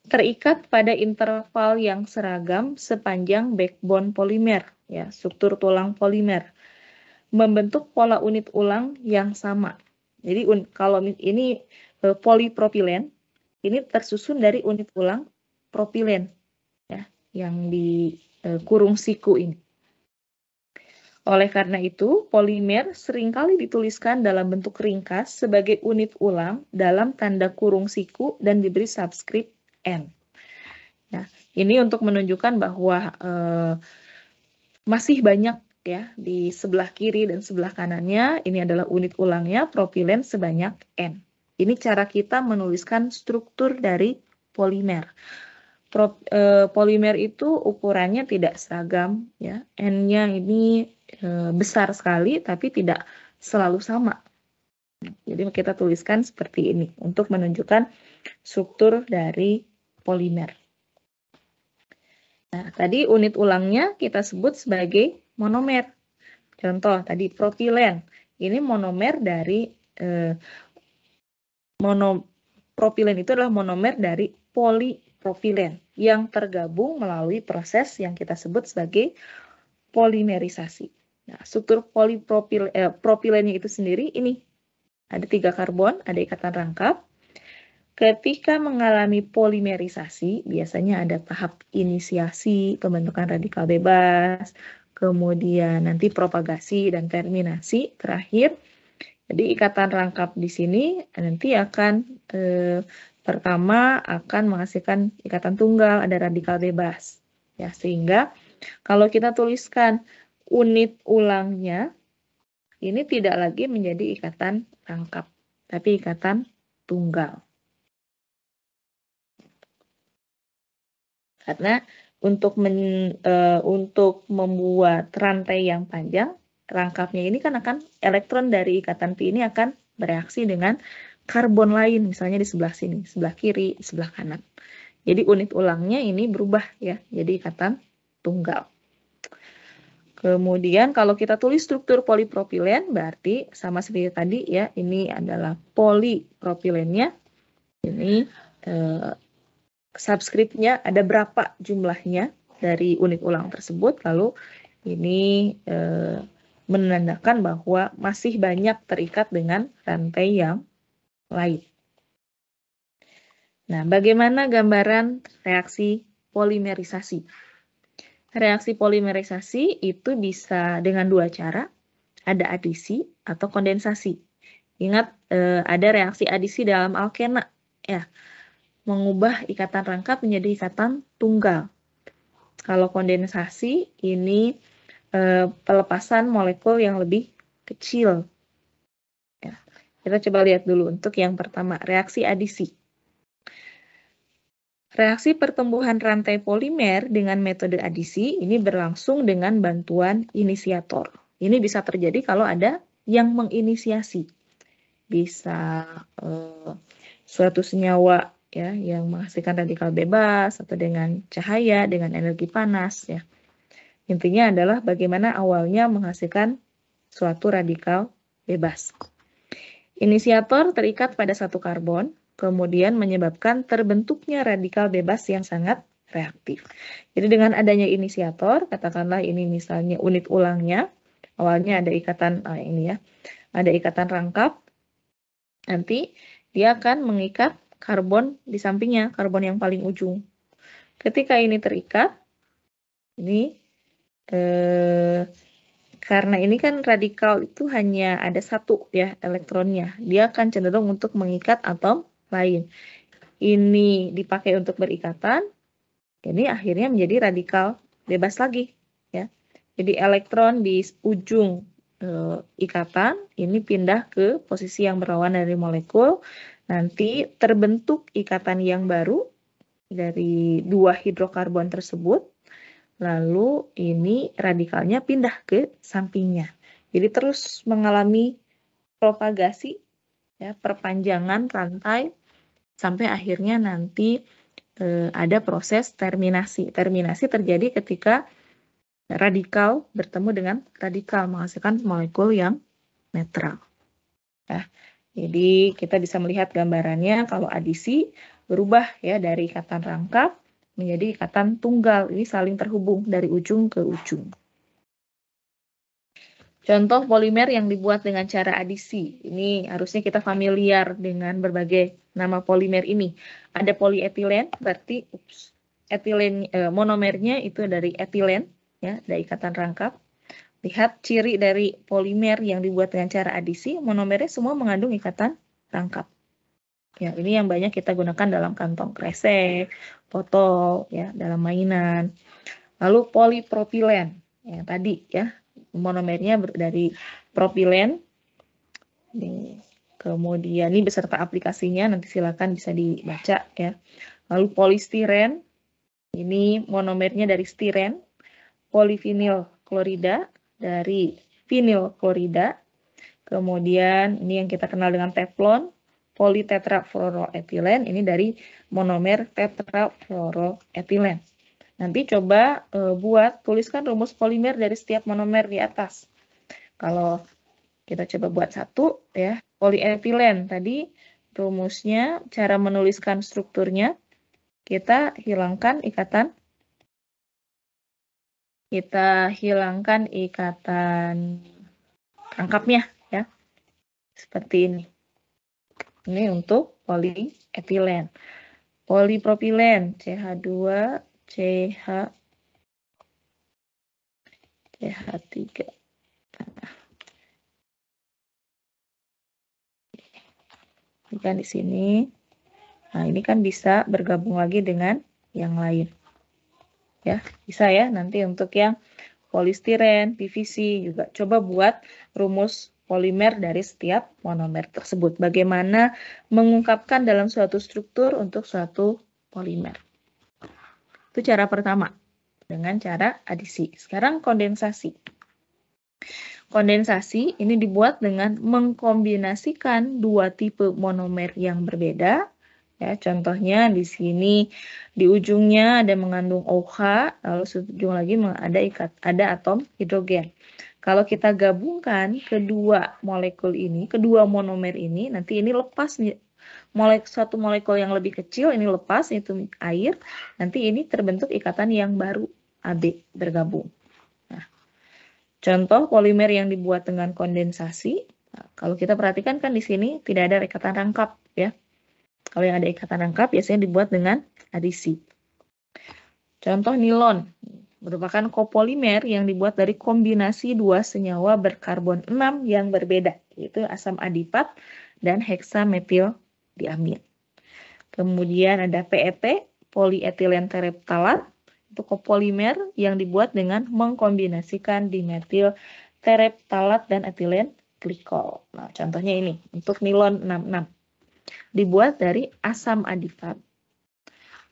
Speaker 1: terikat pada interval yang seragam sepanjang backbone polimer, ya, struktur tulang polimer, membentuk pola unit ulang yang sama. Jadi un, kalau ini e, eh, polipropilen, ini tersusun dari unit ulang propilen ya yang di e, kurung siku ini. Oleh karena itu, polimer seringkali dituliskan dalam bentuk ringkas sebagai unit ulang dalam tanda kurung siku dan diberi subscript n. Ya, ini untuk menunjukkan bahwa e, masih banyak ya di sebelah kiri dan sebelah kanannya ini adalah unit ulangnya propilen sebanyak n. Ini cara kita menuliskan struktur dari polimer. Pro, e, polimer itu ukurannya tidak seragam, ya. N-nya ini e, besar sekali, tapi tidak selalu sama. Jadi kita tuliskan seperti ini untuk menunjukkan struktur dari polimer. Nah, tadi unit ulangnya kita sebut sebagai monomer. Contoh tadi propilen. Ini monomer dari eh, monopropilen itu adalah monomer dari polipropilen yang tergabung melalui proses yang kita sebut sebagai polimerisasi. Nah, struktur polipropilennya eh, itu sendiri ini ada tiga karbon, ada ikatan rangkap. Ketika mengalami polimerisasi, biasanya ada tahap inisiasi, pembentukan radikal bebas, kemudian nanti propagasi dan terminasi, terakhir jadi ikatan rangkap di sini nanti akan eh, pertama akan menghasilkan ikatan tunggal ada radikal bebas ya sehingga kalau kita tuliskan unit ulangnya ini tidak lagi menjadi ikatan rangkap tapi ikatan tunggal. Karena untuk men, e, untuk membuat rantai yang panjang rangkapnya ini kan akan elektron dari ikatan pi ini akan bereaksi dengan karbon lain misalnya di sebelah sini, sebelah kiri, sebelah kanan. Jadi unit ulangnya ini berubah ya, jadi ikatan tunggal. Kemudian kalau kita tulis struktur polipropilen berarti sama seperti tadi ya, ini adalah polipropilennya. Ini eh, subscriptnya ada berapa jumlahnya dari unit ulang tersebut, lalu ini eh, menandakan bahwa masih banyak terikat dengan rantai yang lain. Nah, bagaimana gambaran reaksi polimerisasi? Reaksi polimerisasi itu bisa dengan dua cara, ada adisi atau kondensasi. Ingat, eh, ada reaksi adisi dalam alkena, ya, mengubah ikatan rangkap menjadi ikatan tunggal. Kalau kondensasi ini Eh, pelepasan molekul yang lebih kecil. Ya. Kita coba lihat dulu untuk yang pertama, reaksi adisi. Reaksi pertumbuhan rantai polimer dengan metode adisi ini berlangsung dengan bantuan inisiator. Ini bisa terjadi kalau ada yang menginisiasi. Bisa eh, suatu senyawa ya yang menghasilkan radikal bebas atau dengan cahaya, dengan energi panas ya. Intinya adalah bagaimana awalnya menghasilkan suatu radikal bebas. Inisiator terikat pada satu karbon, kemudian menyebabkan terbentuknya radikal bebas yang sangat reaktif. Jadi dengan adanya inisiator, katakanlah ini misalnya unit ulangnya, awalnya ada ikatan ah ini ya, ada ikatan rangkap, nanti dia akan mengikat karbon di sampingnya, karbon yang paling ujung. Ketika ini terikat, ini Eh, karena ini kan radikal itu hanya ada satu ya elektronnya. Dia akan cenderung untuk mengikat atom lain. Ini dipakai untuk berikatan, ini akhirnya menjadi radikal bebas lagi ya. Jadi elektron di ujung e, ikatan ini pindah ke posisi yang berlawan dari molekul. Nanti terbentuk ikatan yang baru dari dua hidrokarbon tersebut lalu ini radikalnya pindah ke sampingnya. Jadi terus mengalami propagasi, ya, perpanjangan rantai sampai akhirnya nanti e, ada proses terminasi. Terminasi terjadi ketika radikal bertemu dengan radikal menghasilkan molekul yang netral. Ya, jadi kita bisa melihat gambarannya kalau adisi berubah ya dari ikatan rangkap menjadi ikatan tunggal. Ini saling terhubung dari ujung ke ujung. Contoh polimer yang dibuat dengan cara adisi. Ini harusnya kita familiar dengan berbagai nama polimer ini. Ada polietilen, berarti ups, etilen e, monomernya itu dari etilen, ya, dari ikatan rangkap. Lihat ciri dari polimer yang dibuat dengan cara adisi, monomernya semua mengandung ikatan rangkap. Ya, ini yang banyak kita gunakan dalam kantong kresek, botol, ya, dalam mainan. Lalu polipropilen, yang tadi ya, monomernya dari propilen. Ini. Kemudian ini beserta aplikasinya nanti silakan bisa dibaca ya. Lalu polistiren, ini monomernya dari stiren, polivinil klorida dari vinil klorida. Kemudian ini yang kita kenal dengan teflon, polytetrafluoroethylen ini dari monomer tetrafluoroethylen. Nanti coba e, buat tuliskan rumus polimer dari setiap monomer di atas. Kalau kita coba buat satu ya, polietilen tadi rumusnya cara menuliskan strukturnya kita hilangkan ikatan kita hilangkan ikatan rangkapnya ya. Seperti ini. Ini untuk polyethylene. Polipropilen CH2 CH CH3. Ini kan di sini. Nah, ini kan bisa bergabung lagi dengan yang lain. Ya, bisa ya nanti untuk yang polistiren, PVC juga. Coba buat rumus polimer dari setiap monomer tersebut. Bagaimana mengungkapkan dalam suatu struktur untuk suatu polimer. Itu cara pertama dengan cara adisi. Sekarang kondensasi. Kondensasi ini dibuat dengan mengkombinasikan dua tipe monomer yang berbeda. Ya, contohnya di sini di ujungnya ada mengandung OH, lalu ujung lagi ada ikat ada atom hidrogen. Kalau kita gabungkan kedua molekul ini, kedua monomer ini, nanti ini lepas nih molek satu molekul yang lebih kecil ini lepas itu air, nanti ini terbentuk ikatan yang baru AB bergabung. Nah, contoh polimer yang dibuat dengan kondensasi, nah, kalau kita perhatikan kan di sini tidak ada ikatan rangkap ya. Kalau yang ada ikatan rangkap biasanya dibuat dengan adisi. Contoh nilon, merupakan kopolimer yang dibuat dari kombinasi dua senyawa berkarbon 6 yang berbeda, yaitu asam adipat dan heksametil diamin. Kemudian ada PET, polietilen tereptalat, itu kopolimer yang dibuat dengan mengkombinasikan dimetil tereptalat dan etilen glikol. Nah, contohnya ini untuk nilon 66 dibuat dari asam adipat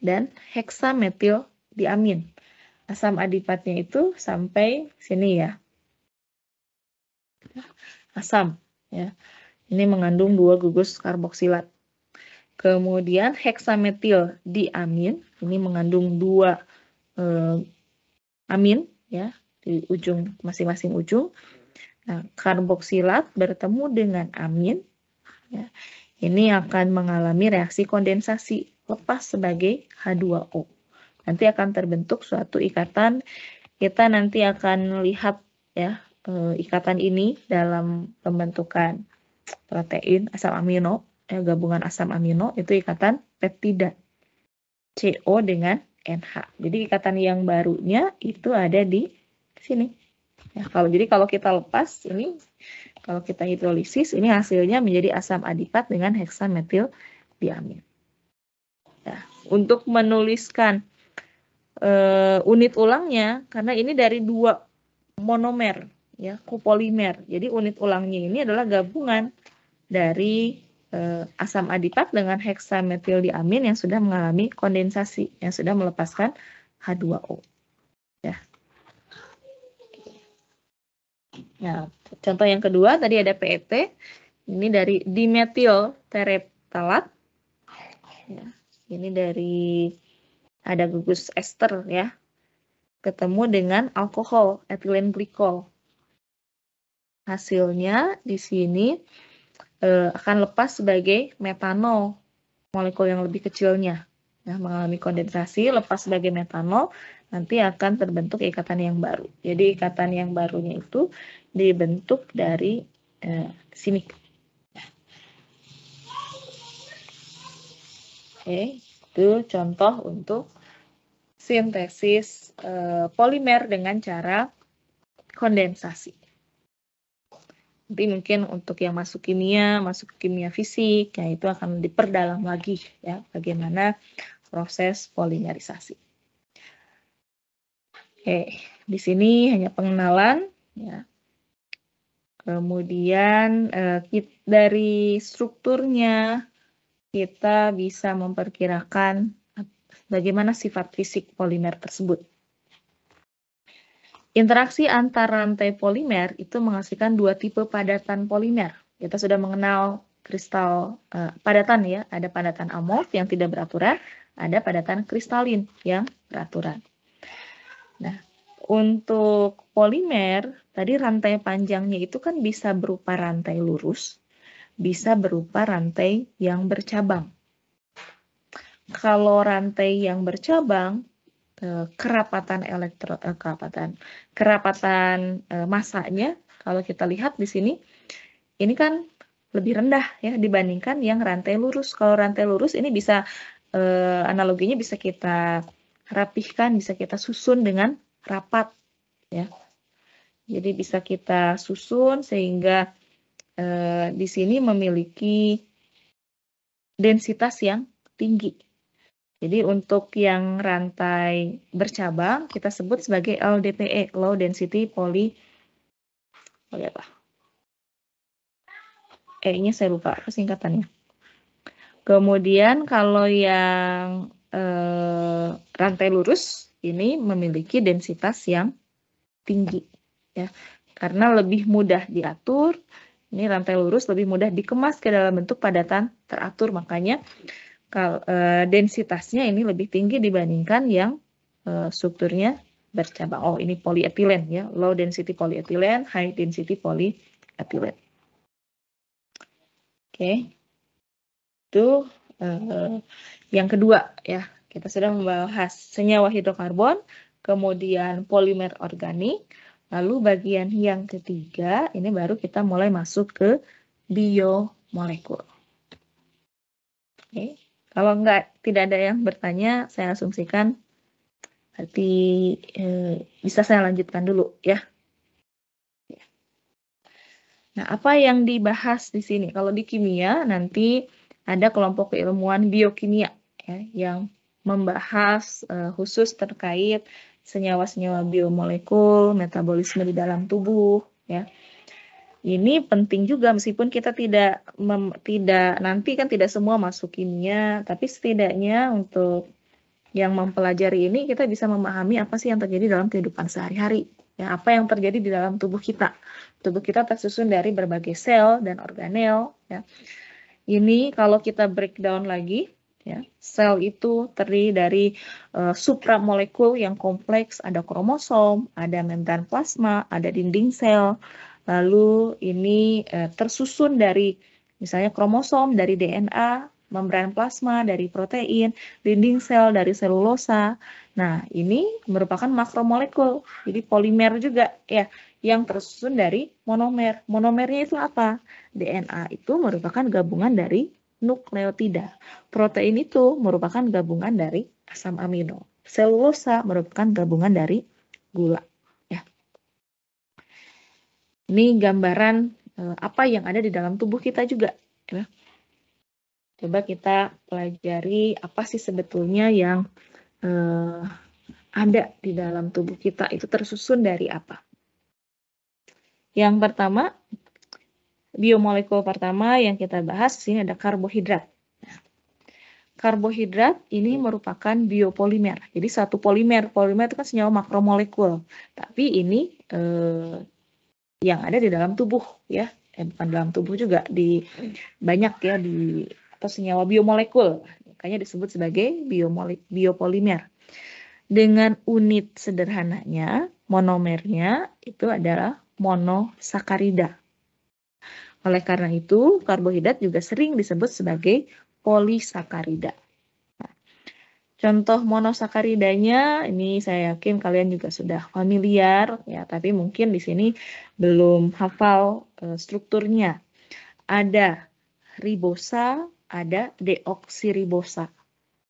Speaker 1: dan heksametil diamin asam adipatnya itu sampai sini ya. Asam ya. Ini mengandung dua gugus karboksilat. Kemudian heksametil amin, ini mengandung dua eh, amin ya di ujung masing-masing ujung. Nah, karboksilat bertemu dengan amin ya. Ini akan mengalami reaksi kondensasi lepas sebagai H2O. Nanti akan terbentuk suatu ikatan. Kita nanti akan lihat ya e, ikatan ini dalam pembentukan protein asam amino, ya, gabungan asam amino itu ikatan peptida CO dengan NH. Jadi ikatan yang barunya itu ada di sini. Ya, kalau jadi kalau kita lepas ini kalau kita hidrolisis ini hasilnya menjadi asam adipat dengan heksametil diamin. Nah, ya, untuk menuliskan uh, unit ulangnya karena ini dari dua monomer ya kopolimer. Jadi unit ulangnya ini adalah gabungan dari uh, asam adipat dengan heksametildiamin yang sudah mengalami kondensasi yang sudah melepaskan H2O. Ya. Nah, contoh yang kedua tadi ada PET. Ini dari dimetil tereptalat. Ya, ini dari ada gugus ester ya ketemu dengan alkohol etilen glikol hasilnya di sini e, akan lepas sebagai metanol molekul yang lebih kecilnya nah mengalami kondensasi lepas sebagai metanol nanti akan terbentuk ikatan yang baru jadi ikatan yang barunya itu dibentuk dari e, sini oke okay itu contoh untuk sintesis e, polimer dengan cara kondensasi. Nanti mungkin untuk yang masuk kimia, masuk kimia fisik, ya itu akan diperdalam lagi ya bagaimana proses polimerisasi. Oke, di sini hanya pengenalan ya. Kemudian eh, dari strukturnya kita bisa memperkirakan bagaimana sifat fisik polimer tersebut. Interaksi antar rantai polimer itu menghasilkan dua tipe padatan polimer. Kita sudah mengenal kristal uh, padatan ya, ada padatan amorf yang tidak beraturan, ada padatan kristalin yang beraturan. Nah, untuk polimer, tadi rantai panjangnya itu kan bisa berupa rantai lurus bisa berupa rantai yang bercabang. Kalau rantai yang bercabang, eh, kerapatan elektro eh, kerapatan kerapatan eh, masanya kalau kita lihat di sini ini kan lebih rendah ya dibandingkan yang rantai lurus. Kalau rantai lurus ini bisa eh, analoginya bisa kita rapihkan, bisa kita susun dengan rapat ya. Jadi bisa kita susun sehingga Eh, di sini memiliki densitas yang tinggi. Jadi untuk yang rantai bercabang kita sebut sebagai LDPE, low density poly oh, apa? E-nya saya lupa singkatannya. Kemudian kalau yang eh, rantai lurus ini memiliki densitas yang tinggi ya karena lebih mudah diatur ini rantai lurus lebih mudah dikemas ke dalam bentuk padatan teratur, makanya kalau e, eh, densitasnya ini lebih tinggi dibandingkan yang e, strukturnya bercabang. Oh, ini polietilen ya, low density polyethylene, high density polyethylene. Oke. Okay. Itu e, yang kedua ya. Kita sudah membahas senyawa hidrokarbon, kemudian polimer organik, Lalu bagian yang ketiga, ini baru kita mulai masuk ke biomolekul. Oke, kalau enggak tidak ada yang bertanya, saya asumsikan berarti eh, bisa saya lanjutkan dulu ya. Nah, apa yang dibahas di sini? Kalau di kimia nanti ada kelompok keilmuan biokimia ya, yang membahas eh, khusus terkait senyawa-senyawa biomolekul, metabolisme di dalam tubuh, ya. Ini penting juga meskipun kita tidak mem, tidak nanti kan tidak semua masuk kimia, tapi setidaknya untuk yang mempelajari ini kita bisa memahami apa sih yang terjadi dalam kehidupan sehari-hari, ya apa yang terjadi di dalam tubuh kita. Tubuh kita tersusun dari berbagai sel dan organel, ya. Ini kalau kita breakdown lagi, Ya, sel itu terdiri dari uh, eh, supramolekul yang kompleks, ada kromosom, ada membran plasma, ada dinding sel. Lalu ini uh, tersusun dari misalnya kromosom dari DNA, membran plasma dari protein, dinding sel dari selulosa. Nah, ini merupakan makromolekul. Jadi polimer juga ya yang tersusun dari monomer. Monomernya itu apa? DNA itu merupakan gabungan dari nukleotida. Protein itu merupakan gabungan dari asam amino. Selulosa merupakan gabungan dari gula. Ya. Ini gambaran eh, apa yang ada di dalam tubuh kita juga. Ya. Coba kita pelajari apa sih sebetulnya yang eh, ada di dalam tubuh kita itu tersusun dari apa. Yang pertama, biomolekul pertama yang kita bahas sini ada karbohidrat. Nah, karbohidrat ini hmm. merupakan biopolimer. Jadi satu polimer, polimer itu kan senyawa makromolekul. Tapi ini eh, yang ada di dalam tubuh ya, eh, bukan dalam tubuh juga di banyak ya di atau senyawa biomolekul. Makanya disebut sebagai biopolimer. Dengan unit sederhananya, monomernya itu adalah monosakarida. Oleh karena itu, karbohidrat juga sering disebut sebagai polisakarida. contoh monosakaridanya ini saya yakin kalian juga sudah familiar ya, tapi mungkin di sini belum hafal e, strukturnya. Ada ribosa, ada deoksiribosa.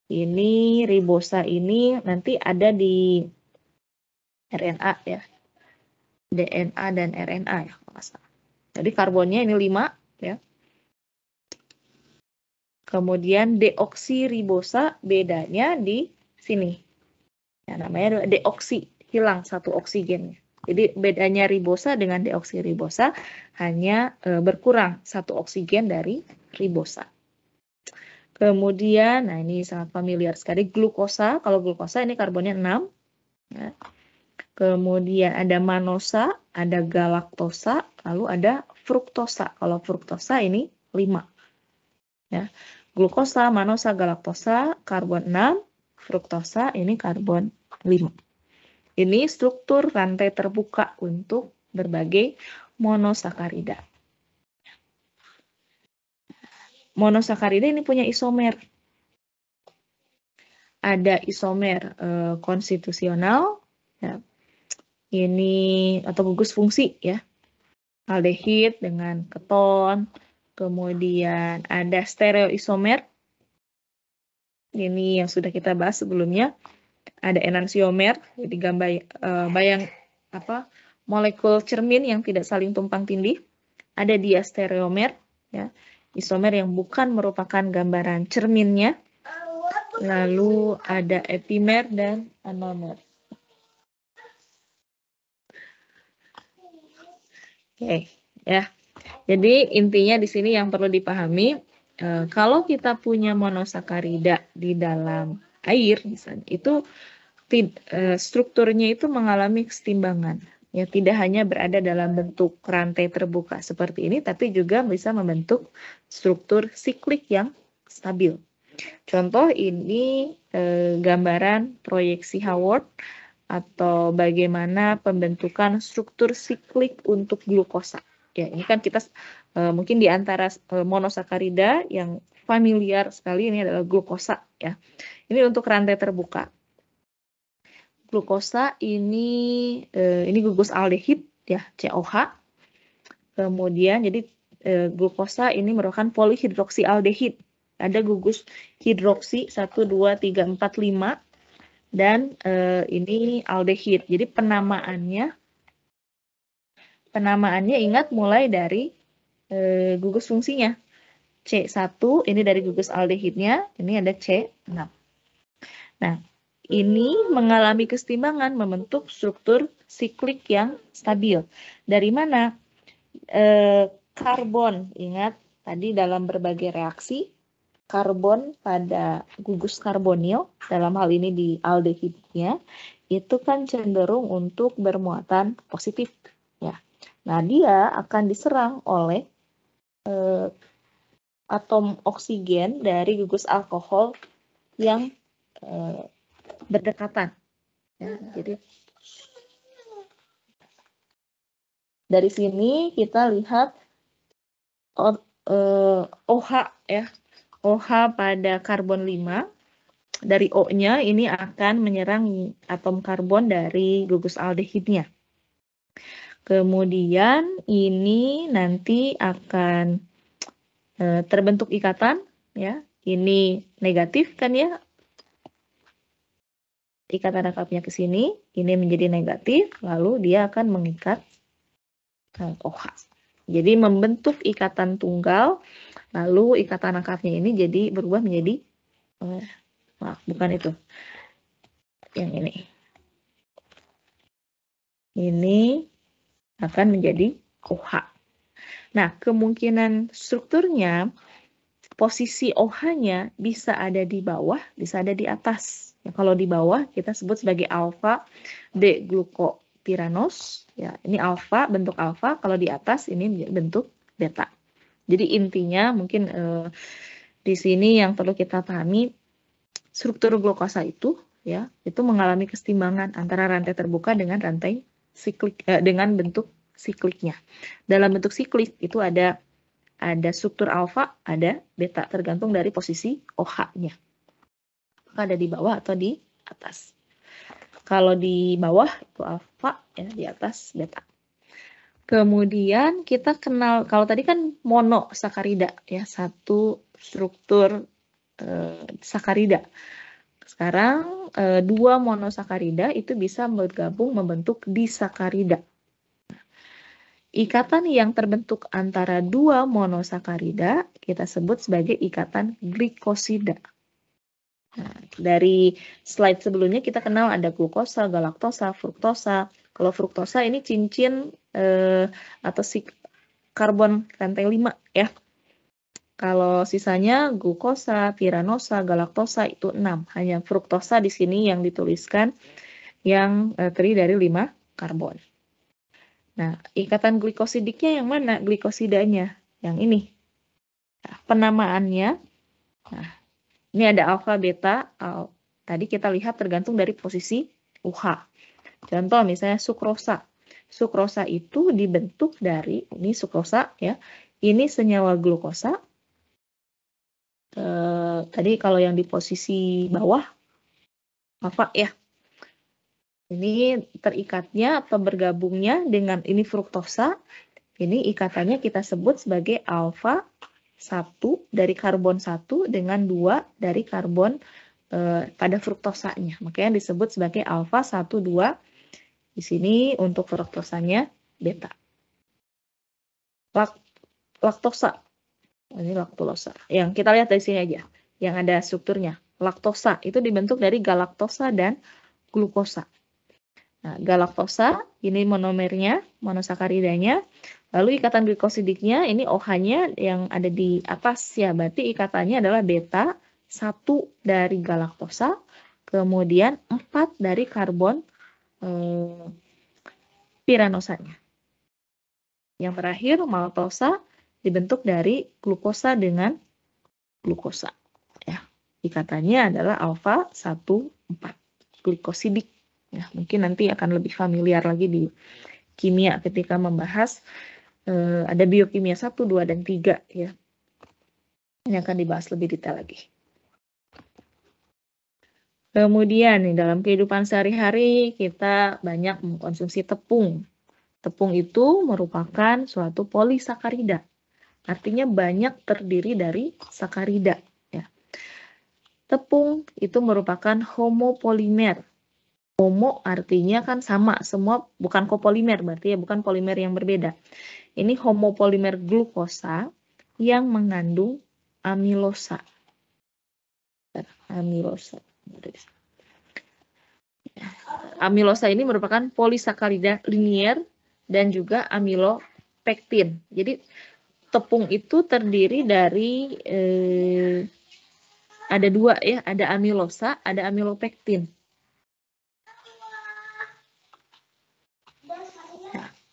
Speaker 1: Ini ribosa ini nanti ada di RNA ya. DNA dan RNA ya kalau salah. Jadi karbonnya ini 5 ya. Kemudian deoksiribosa bedanya di sini. Ya, namanya adalah deoksi, hilang satu oksigennya. Jadi bedanya ribosa dengan deoksiribosa hanya e, berkurang satu oksigen dari ribosa. Kemudian, nah ini sangat familiar sekali, glukosa. Kalau glukosa ini karbonnya 6. Ya. Kemudian ada manosa, ada galaktosa, lalu ada fruktosa. Kalau fruktosa ini 5. Ya. Glukosa, manosa, galaktosa, karbon 6, fruktosa ini karbon 5. Ini struktur rantai terbuka untuk berbagai monosakarida. Monosakarida ini punya isomer. Ada isomer e, konstitusional, ya, ini atau gugus fungsi ya. Aldehid dengan keton, kemudian ada stereoisomer. Ini yang sudah kita bahas sebelumnya. Ada enansiomer, jadi gambar eh, bayang apa molekul cermin yang tidak saling tumpang tindih. Ada diastereomer, ya, isomer yang bukan merupakan gambaran cerminnya. Lalu ada epimer dan anomer. Oke, okay, ya. Jadi intinya di sini yang perlu dipahami, eh, kalau kita punya monosakarida di dalam air misalnya, itu eh, strukturnya itu mengalami ketimbangan. Ya, tidak hanya berada dalam bentuk rantai terbuka seperti ini, tapi juga bisa membentuk struktur siklik yang stabil. Contoh ini eh, gambaran proyeksi Howard atau bagaimana pembentukan struktur siklik untuk glukosa. Ya, ini kan kita e, mungkin di antara e, monosakarida yang familiar sekali ini adalah glukosa ya. Ini untuk rantai terbuka. Glukosa ini e, ini gugus aldehid ya, COH. Kemudian jadi e, glukosa ini merupakan polihidroksi aldehid. Ada gugus hidroksi 1 2 3 4 5 dan uh, ini aldehid. Jadi penamaannya penamaannya ingat mulai dari uh, gugus fungsinya. C1 ini dari gugus aldehidnya, ini ada C6. Nah, ini mengalami kesetimbangan membentuk struktur siklik yang stabil. Dari mana? Uh, karbon, ingat tadi dalam berbagai reaksi karbon pada gugus karbonil dalam hal ini di aldehidnya itu kan cenderung untuk bermuatan positif ya. Nah, dia akan diserang oleh eh, atom oksigen dari gugus alkohol yang eh, berdekatan. Ya, jadi dari sini kita lihat oh, ya OH pada karbon 5 dari O-nya ini akan menyerang atom karbon dari gugus aldehidnya. Kemudian ini nanti akan e, terbentuk ikatan ya. Ini negatif kan ya. Ikatan rangkapnya ke sini, ini menjadi negatif, lalu dia akan mengikat e, OH. Jadi membentuk ikatan tunggal, lalu ikatan akarnya ini jadi berubah menjadi eh, maaf, bukan itu. Yang ini. Ini akan menjadi OH. Nah, kemungkinan strukturnya posisi OH-nya bisa ada di bawah, bisa ada di atas. Ya, kalau di bawah kita sebut sebagai alfa D glukopiranos Ya, ini alfa, bentuk alfa, kalau di atas ini bentuk beta. Jadi intinya mungkin eh, di sini yang perlu kita pahami struktur glukosa itu ya, itu mengalami kesetimbangan antara rantai terbuka dengan rantai siklik eh, dengan bentuk sikliknya. Dalam bentuk siklik itu ada ada struktur alfa, ada beta tergantung dari posisi OH-nya. Apakah ada di bawah atau di atas. Kalau di bawah itu alfa, ya di atas beta. Kemudian kita kenal kalau tadi kan mono sakarida, ya satu struktur eh, sakarida. Sekarang eh, dua sakarida itu bisa bergabung membentuk disakarida. Ikatan yang terbentuk antara dua monosakarida kita sebut sebagai ikatan glikosida. Nah, dari slide sebelumnya kita kenal ada glukosa, galaktosa, fruktosa. Kalau fruktosa ini cincin eh, atau si karbon rantai 5 ya. Kalau sisanya glukosa, piranosa, galaktosa itu 6. Hanya fruktosa di sini yang dituliskan yang eh, terdiri dari 5 karbon. Nah, ikatan glikosidiknya yang mana? Glikosidanya yang ini. Nah, penamaannya. Nah, ini ada alfa, beta. Al Tadi kita lihat tergantung dari posisi UH. Contoh misalnya sukrosa. Sukrosa itu dibentuk dari ini sukrosa ya. Ini senyawa glukosa. E, tadi kalau yang di posisi bawah apa ya? Ini terikatnya atau bergabungnya dengan ini fruktosa. Ini ikatannya kita sebut sebagai alfa satu dari karbon satu dengan dua dari karbon e, pada fruktosanya. Makanya disebut sebagai alfa 1 2. Di sini untuk fruktosanya beta. Lak laktosa. Oh, ini laktulosa. Yang kita lihat dari sini aja. Yang ada strukturnya. Laktosa itu dibentuk dari galaktosa dan glukosa. Nah, galaktosa ini monomernya, monosakaridanya. Lalu ikatan glikosidiknya ini OH-nya yang ada di atas ya, berarti ikatannya adalah beta 1 dari galaktosa, kemudian 4 dari karbon eh, piranosanya. Yang terakhir maltosa dibentuk dari glukosa dengan glukosa. Ya, ikatannya adalah alfa 1 4 glikosidik Ya, mungkin nanti akan lebih familiar lagi di kimia ketika membahas eh, ada biokimia 1, 2 dan 3 ya. Ini akan dibahas lebih detail lagi. Kemudian nih dalam kehidupan sehari-hari kita banyak mengkonsumsi tepung. Tepung itu merupakan suatu polisakarida. Artinya banyak terdiri dari sakarida. Ya. Tepung itu merupakan homopolimer Homo artinya kan sama, semua bukan kopolimer berarti ya bukan polimer yang berbeda. Ini homopolimer glukosa yang mengandung amilosa. Amilosa. Amilosa ini merupakan polisakarida linier dan juga amilopektin. Jadi tepung itu terdiri dari eh, ada dua ya, ada amilosa, ada amilopektin.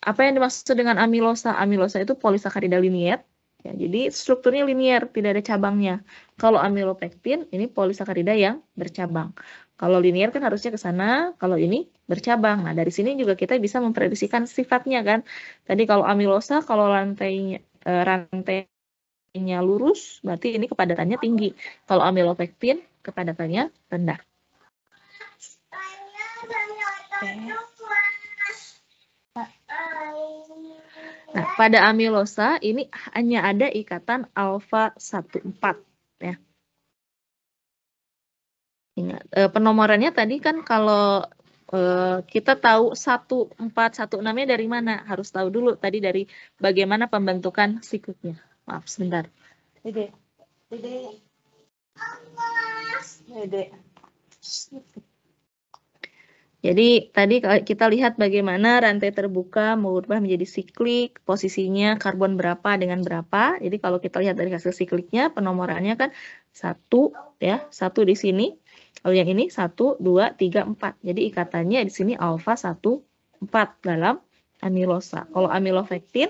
Speaker 1: Apa yang dimaksud dengan amilosa? Amilosa itu polisakarida linier. Ya, jadi strukturnya linier, tidak ada cabangnya. Kalau amilopektin ini polisakarida yang bercabang. Kalau linier kan harusnya ke sana, kalau ini bercabang. Nah, dari sini juga kita bisa memprediksikan sifatnya kan. Tadi kalau amilosa kalau lantainya e, rantainya lurus, berarti ini kepadatannya tinggi. Kalau amilopektin kepadatannya rendah. Okay. Nah, pada amilosa ini hanya ada ikatan alfa 14 ya. Ingat, e, penomorannya tadi kan kalau e, kita tahu 1416-nya dari mana? Harus tahu dulu tadi dari bagaimana pembentukan sikutnya. Maaf sebentar. Dede. Dede. Dede. Jadi tadi kita lihat bagaimana rantai terbuka mengubah menjadi siklik, posisinya karbon berapa dengan berapa. Jadi kalau kita lihat dari hasil sikliknya, penomorannya kan satu ya, satu di sini. Kalau yang ini satu, dua, tiga, empat. Jadi ikatannya di sini alfa satu, empat dalam amilosa. Kalau amilofektin,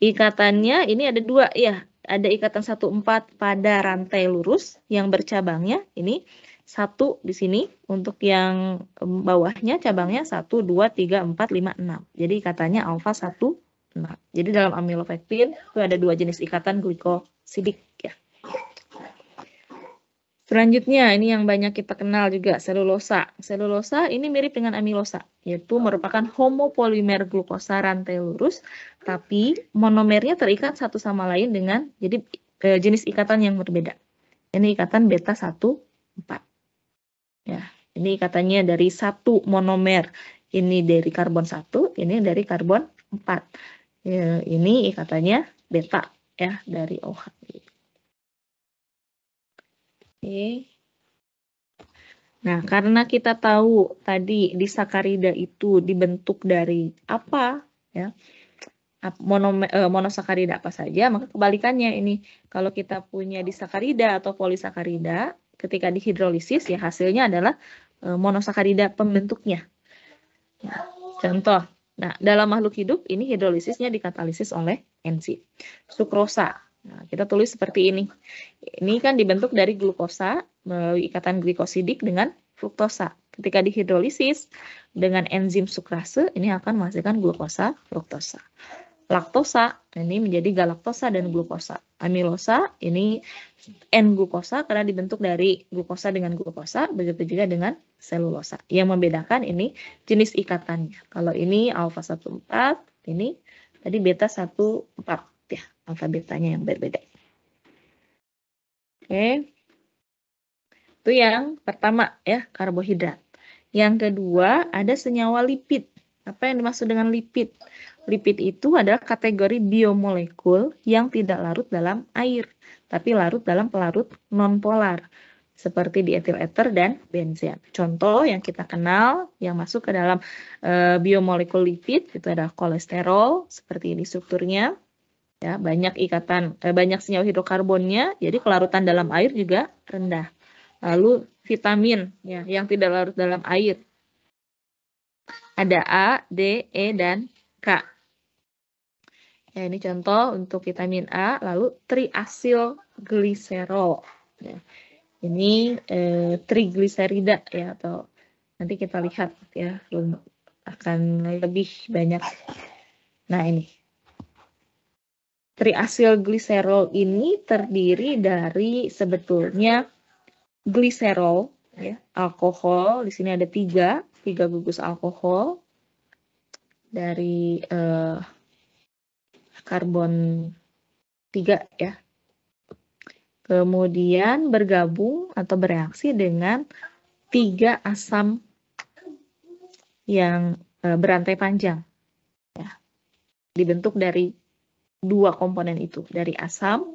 Speaker 1: ikatannya ini ada dua ya. Ada ikatan satu empat pada rantai lurus yang bercabangnya ini satu di sini untuk yang bawahnya cabangnya satu dua tiga empat lima enam Jadi ikatannya alfa satu nah Jadi dalam amilopektin itu ada dua jenis ikatan glikosidik ya. Selanjutnya ini yang banyak kita kenal juga selulosa. Selulosa ini mirip dengan amilosa, yaitu merupakan homopolimer glukosa rantai lurus, tapi monomernya terikat satu sama lain dengan jadi eh, jenis ikatan yang berbeda. Ini ikatan beta satu empat Ya, ini katanya dari satu monomer. Ini dari karbon satu, ini dari karbon empat. Ya, ini katanya beta ya dari OH. Oke. Nah, karena kita tahu tadi disakarida itu dibentuk dari apa, ya? Monome, eh, monosakarida apa saja, maka kebalikannya ini kalau kita punya disakarida atau polisakarida, ketika dihidrolisis ya hasilnya adalah e, monosakarida pembentuknya. Nah, contoh, nah dalam makhluk hidup ini hidrolisisnya dikatalisis oleh enzim. Sukrosa, nah, kita tulis seperti ini. Ini kan dibentuk dari glukosa melalui ikatan glikosidik dengan fruktosa. Ketika dihidrolisis dengan enzim sukrase ini akan menghasilkan glukosa fruktosa laktosa ini menjadi galaktosa dan glukosa. Amilosa ini N-glukosa karena dibentuk dari glukosa dengan glukosa, begitu juga dengan selulosa. Yang membedakan ini jenis ikatannya. Kalau ini alfa 14, ini tadi beta 14 ya, alfa betanya yang berbeda. Oke. Itu yang pertama ya, karbohidrat. Yang kedua ada senyawa lipid apa yang dimaksud dengan lipid? Lipid itu adalah kategori biomolekul yang tidak larut dalam air, tapi larut dalam pelarut nonpolar seperti di etil ether dan benzen. Contoh yang kita kenal yang masuk ke dalam e, biomolekul lipid itu adalah kolesterol seperti ini strukturnya. Ya, banyak ikatan e, banyak senyawa hidrokarbonnya, jadi kelarutan dalam air juga rendah. Lalu vitamin ya yang tidak larut dalam air ada A, D, E, dan K. Ya, ini contoh untuk vitamin A, lalu triasil gliserol. Ya, ini eh, trigliserida ya atau nanti kita lihat ya akan lebih banyak. Nah ini triasil gliserol ini terdiri dari sebetulnya gliserol, ya, alkohol di sini ada tiga, tiga gugus alkohol dari eh, karbon tiga ya. Kemudian bergabung atau bereaksi dengan tiga asam yang eh, berantai panjang. Ya. Dibentuk dari dua komponen itu, dari asam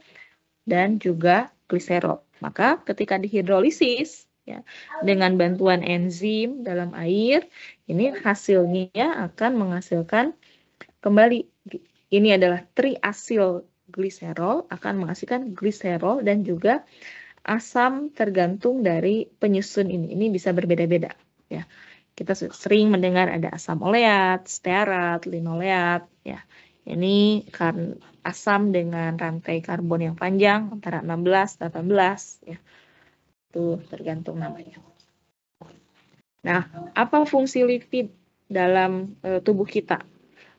Speaker 1: dan juga gliserol. Maka ketika dihidrolisis, ya dengan bantuan enzim dalam air ini hasilnya akan menghasilkan kembali ini adalah triasil gliserol akan menghasilkan gliserol dan juga asam tergantung dari penyusun ini ini bisa berbeda-beda ya kita sering mendengar ada asam oleat, stearat, linoleat ya ini kan asam dengan rantai karbon yang panjang antara 16 18 ya itu tergantung namanya. Nah, apa fungsi lipid dalam e, tubuh kita?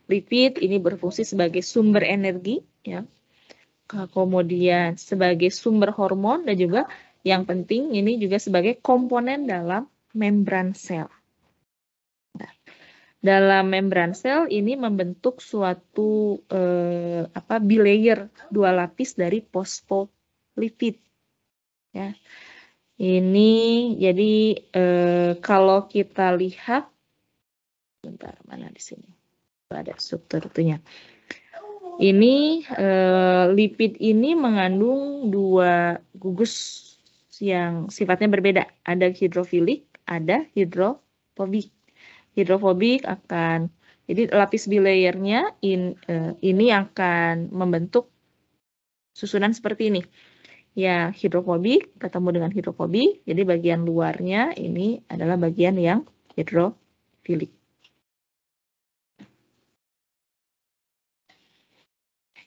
Speaker 1: Lipid ini berfungsi sebagai sumber energi, ya. Kemudian sebagai sumber hormon dan juga yang penting ini juga sebagai komponen dalam membran sel. Nah, dalam membran sel ini membentuk suatu e, apa bilayer dua lapis dari fosfolipid, ya. Ini jadi eh, kalau kita lihat, bentar mana di sini, ada struktur tentunya. Ini eh, lipid ini mengandung dua gugus yang sifatnya berbeda. Ada hidrofilik, ada hidrofobik. Hidrofobik akan jadi lapis bilayernya in, eh, ini akan membentuk susunan seperti ini ya hidrofobik ketemu dengan hidrofobik. Jadi bagian luarnya ini adalah bagian yang hidrofilik.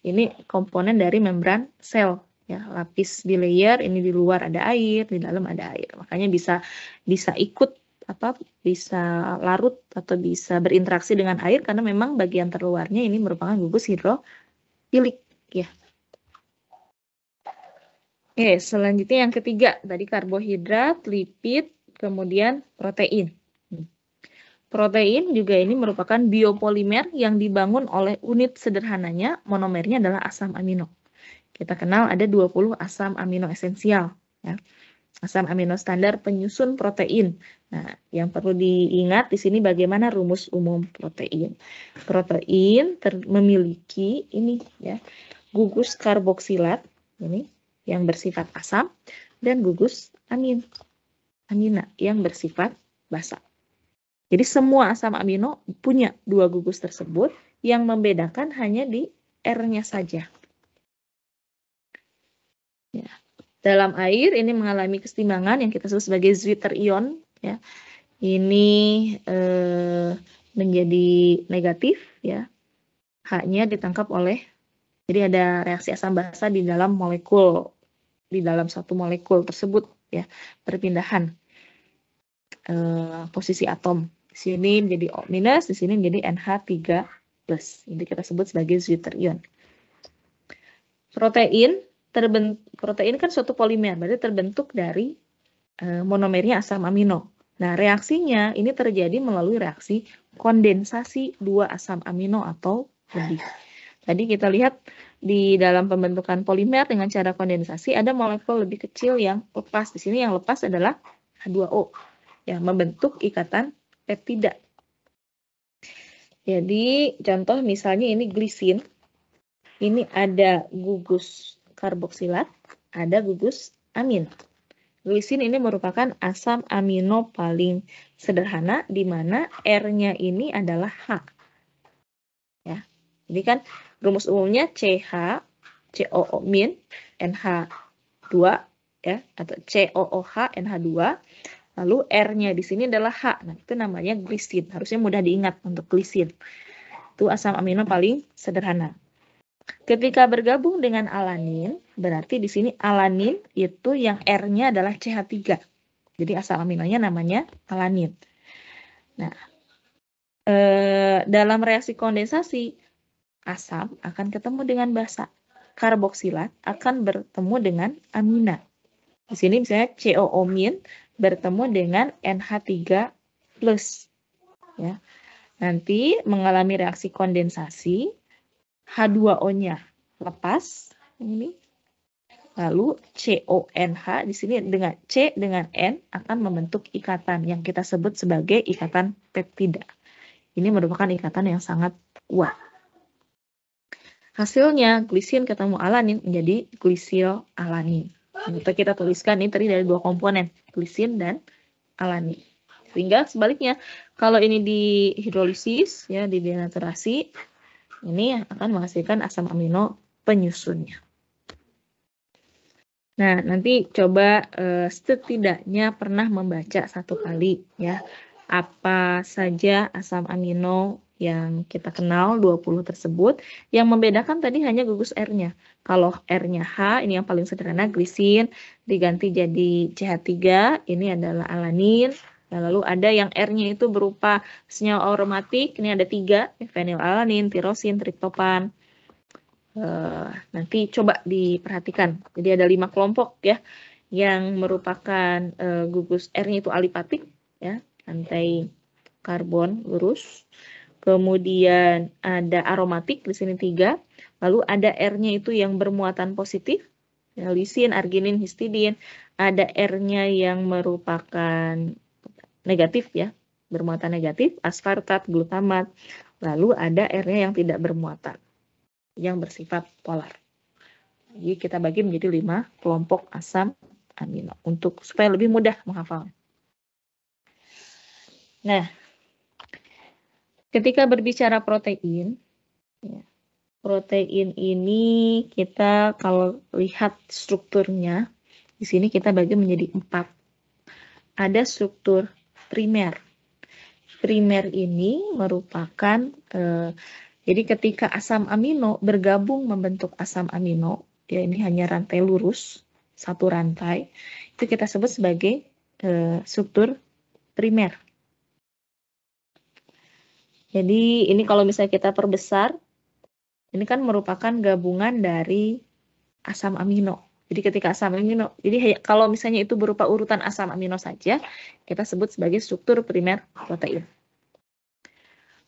Speaker 1: Ini komponen dari membran sel ya lapis di layer ini di luar ada air di dalam ada air makanya bisa bisa ikut apa bisa larut atau bisa berinteraksi dengan air karena memang bagian terluarnya ini merupakan gugus hidrofilik ya Oke, selanjutnya yang ketiga tadi karbohidrat, lipid, kemudian protein. Hmm. Protein juga ini merupakan biopolimer yang dibangun oleh unit sederhananya, monomernya adalah asam amino. Kita kenal ada 20 asam amino esensial. Ya. Asam amino standar penyusun protein. Nah, yang perlu diingat di sini bagaimana rumus umum protein. Protein memiliki ini ya gugus karboksilat ini yang bersifat asam dan gugus amin amina yang bersifat basa. Jadi semua asam amino punya dua gugus tersebut yang membedakan hanya di R-nya saja. Ya. Dalam air ini mengalami kesetimbangan yang kita sebut sebagai zwitter ion ya. Ini eh, menjadi negatif ya. H-nya ditangkap oleh jadi ada reaksi asam basa di dalam molekul di dalam satu molekul tersebut ya perpindahan e, posisi atom di sini menjadi O minus di sini menjadi NH3 plus ini kita sebut sebagai zwitterion protein terbentuk protein kan suatu polimer berarti terbentuk dari e, monomernya asam amino nah reaksinya ini terjadi melalui reaksi kondensasi dua asam amino atau lebih tadi kita lihat di dalam pembentukan polimer dengan cara kondensasi ada molekul lebih kecil yang lepas. Di sini yang lepas adalah H2O yang membentuk ikatan peptida. Jadi contoh misalnya ini glisin. Ini ada gugus karboksilat, ada gugus amin. Glisin ini merupakan asam amino paling sederhana di mana R-nya ini adalah H ini kan rumus umumnya CH COO min NH2 ya atau COOH NH2 lalu R-nya di sini adalah H. Nah, itu namanya glisin. Harusnya mudah diingat untuk glisin. Itu asam amino paling sederhana. Ketika bergabung dengan alanin, berarti di sini alanin itu yang R-nya adalah CH3. Jadi asam aminonya namanya alanin. Nah, eh, dalam reaksi kondensasi asam akan ketemu dengan basa. Karboksilat akan bertemu dengan amina. Di sini misalnya COO bertemu dengan NH3 plus. Ya. Nanti mengalami reaksi kondensasi, H2O-nya lepas, ini Lalu CONH di sini dengan C dengan N akan membentuk ikatan yang kita sebut sebagai ikatan peptida. Ini merupakan ikatan yang sangat kuat. Hasilnya glisin ketemu alanin menjadi glisil alanin. Itu kita tuliskan ini terdiri dari dua komponen, glisin dan alanin. Sehingga sebaliknya, kalau ini dihidrolisis ya di denaturasi, ini akan menghasilkan asam amino penyusunnya. Nah, nanti coba eh, setidaknya pernah membaca satu kali ya apa saja asam amino yang kita kenal 20 tersebut. Yang membedakan tadi hanya gugus R-nya. Kalau R-nya H, ini yang paling sederhana, glisin, diganti jadi CH3, ini adalah alanin. Nah, lalu ada yang R-nya itu berupa senyawa aromatik, ini ada tiga, fenilalanin, tirosin, triptofan. Uh, eh, nanti coba diperhatikan. Jadi ada lima kelompok ya, yang merupakan uh, gugus R-nya itu alipatik, ya, rantai karbon lurus kemudian ada aromatik di sini tiga, lalu ada R-nya itu yang bermuatan positif, ya, lisin, arginin, histidin, ada R-nya yang merupakan negatif ya, bermuatan negatif, aspartat, glutamat, lalu ada R-nya yang tidak bermuatan, yang bersifat polar. Jadi kita bagi menjadi lima kelompok asam amino untuk supaya lebih mudah menghafal. Nah, Ketika berbicara protein, ya, protein ini kita kalau lihat strukturnya, di sini kita bagi menjadi empat. Ada struktur primer. Primer ini merupakan eh, jadi ketika asam amino bergabung membentuk asam amino, ya ini hanya rantai lurus satu rantai itu kita sebut sebagai eh, struktur primer. Jadi ini kalau misalnya kita perbesar, ini kan merupakan gabungan dari asam amino. Jadi ketika asam amino, jadi kalau misalnya itu berupa urutan asam amino saja, kita sebut sebagai struktur primer protein.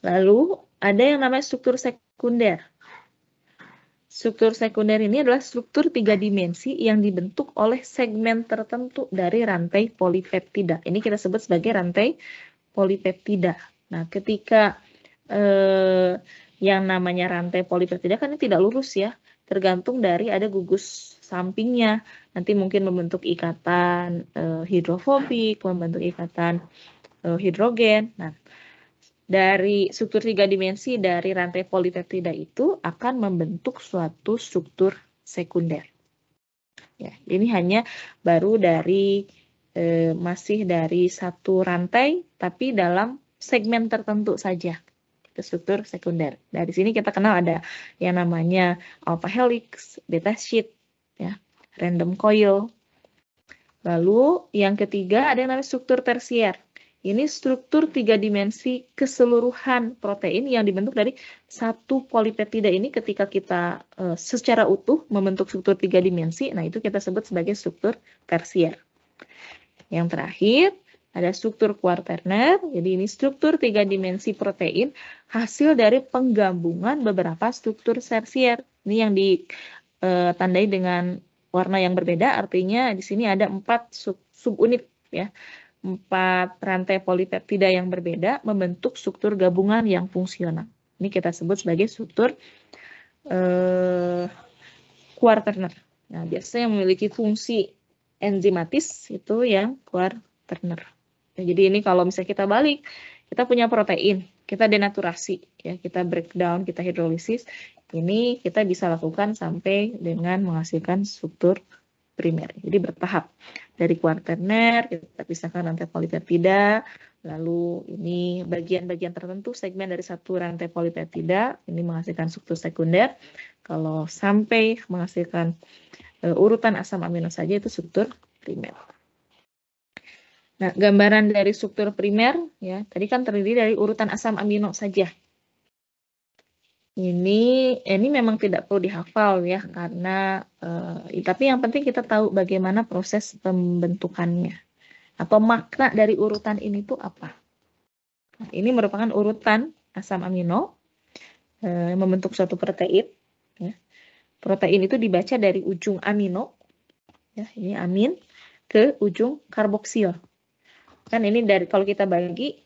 Speaker 1: Lalu ada yang namanya struktur sekunder. Struktur sekunder ini adalah struktur tiga dimensi yang dibentuk oleh segmen tertentu dari rantai polipeptida. Ini kita sebut sebagai rantai polipeptida. Nah, ketika eh, yang namanya rantai polipeptida kan ini tidak lurus ya, tergantung dari ada gugus sampingnya. Nanti mungkin membentuk ikatan eh, hidrofobik, membentuk ikatan eh, hidrogen. Nah, dari struktur tiga dimensi dari rantai polipeptida itu akan membentuk suatu struktur sekunder. Ya, ini hanya baru dari eh, masih dari satu rantai tapi dalam segmen tertentu saja ke struktur sekunder. Nah, dari sini kita kenal ada yang namanya alpha helix, beta sheet, ya, random coil. Lalu yang ketiga ada yang namanya struktur tersier. Ini struktur tiga dimensi keseluruhan protein yang dibentuk dari satu polipeptida ini ketika kita e, secara utuh membentuk struktur tiga dimensi. Nah, itu kita sebut sebagai struktur tersier. Yang terakhir, ada struktur kuarterner, jadi ini struktur tiga dimensi protein hasil dari penggabungan beberapa struktur sersier. Ini yang ditandai eh, dengan warna yang berbeda, artinya di sini ada empat sub subunit ya. Empat rantai polipeptida yang berbeda membentuk struktur gabungan yang fungsional. Ini kita sebut sebagai struktur eh, Nah, biasanya memiliki fungsi enzimatis itu yang kuarterner. Nah, jadi ini kalau misalnya kita balik, kita punya protein, kita denaturasi, ya kita breakdown, kita hidrolisis. Ini kita bisa lakukan sampai dengan menghasilkan struktur primer. Jadi bertahap. Dari kuarterner kita pisahkan rantai polipeptida, lalu ini bagian-bagian tertentu segmen dari satu rantai polipeptida ini menghasilkan struktur sekunder. Kalau sampai menghasilkan uh, urutan asam amino saja itu struktur primer. Nah, gambaran dari struktur primer ya, tadi kan terdiri dari urutan asam amino saja. Ini ini memang tidak perlu dihafal ya karena eh, tapi yang penting kita tahu bagaimana proses pembentukannya atau makna dari urutan ini tuh apa. Nah, ini merupakan urutan asam amino eh, membentuk suatu protein ya. Protein itu dibaca dari ujung amino ya, ini amin ke ujung karboksil kan ini dari kalau kita bagi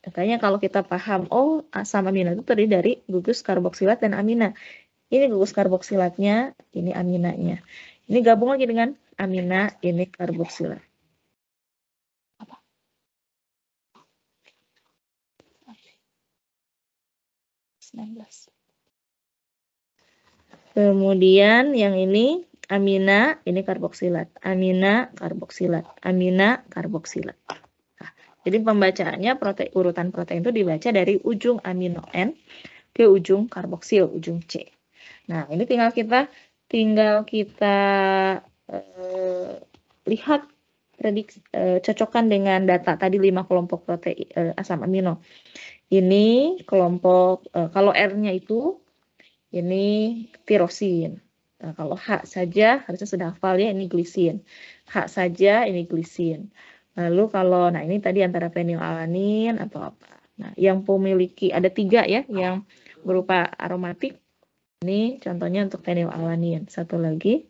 Speaker 1: Makanya kalau kita paham, oh asam amina itu terdiri dari gugus karboksilat dan amina. Ini gugus karboksilatnya, ini aminanya. Ini gabung lagi dengan amina, ini karboksilat. Apa? Kemudian yang ini amina ini karboksilat, amina karboksilat, amina karboksilat. Nah, jadi pembacaannya prote urutan protein itu dibaca dari ujung amino N ke ujung karboksil, ujung C. Nah, ini tinggal kita tinggal kita eh, lihat prediksi eh, cocokkan dengan data tadi lima kelompok protein eh, asam amino. Ini kelompok eh, kalau R-nya itu ini tirosin. Nah, kalau H saja harusnya sudah hafal ya ini glisin. H saja ini glisin. Lalu kalau nah ini tadi antara fenilalanin atau apa. Nah, yang memiliki ada tiga ya yang berupa aromatik. Ini contohnya untuk fenilalanin. Satu lagi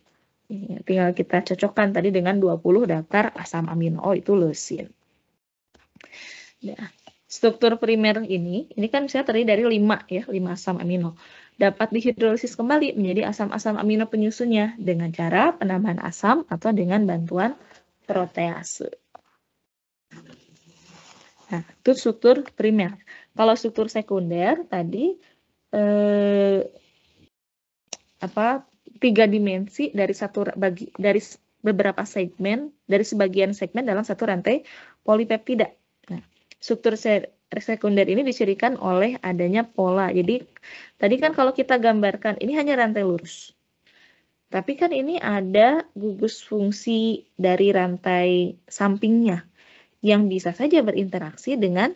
Speaker 1: tinggal kita cocokkan tadi dengan 20 daftar asam amino oh, itu leusin. Nah, struktur primer ini, ini kan misalnya terdiri dari 5 ya, 5 asam amino dapat dihidrolisis kembali menjadi asam-asam amino penyusunnya dengan cara penambahan asam atau dengan bantuan protease. Nah, itu struktur primer. Kalau struktur sekunder tadi eh, apa tiga dimensi dari satu bagi dari beberapa segmen dari sebagian segmen dalam satu rantai polipeptida. Nah, struktur sekunder ini dicirikan oleh adanya pola. Jadi tadi kan kalau kita gambarkan ini hanya rantai lurus. Tapi kan ini ada gugus fungsi dari rantai sampingnya yang bisa saja berinteraksi dengan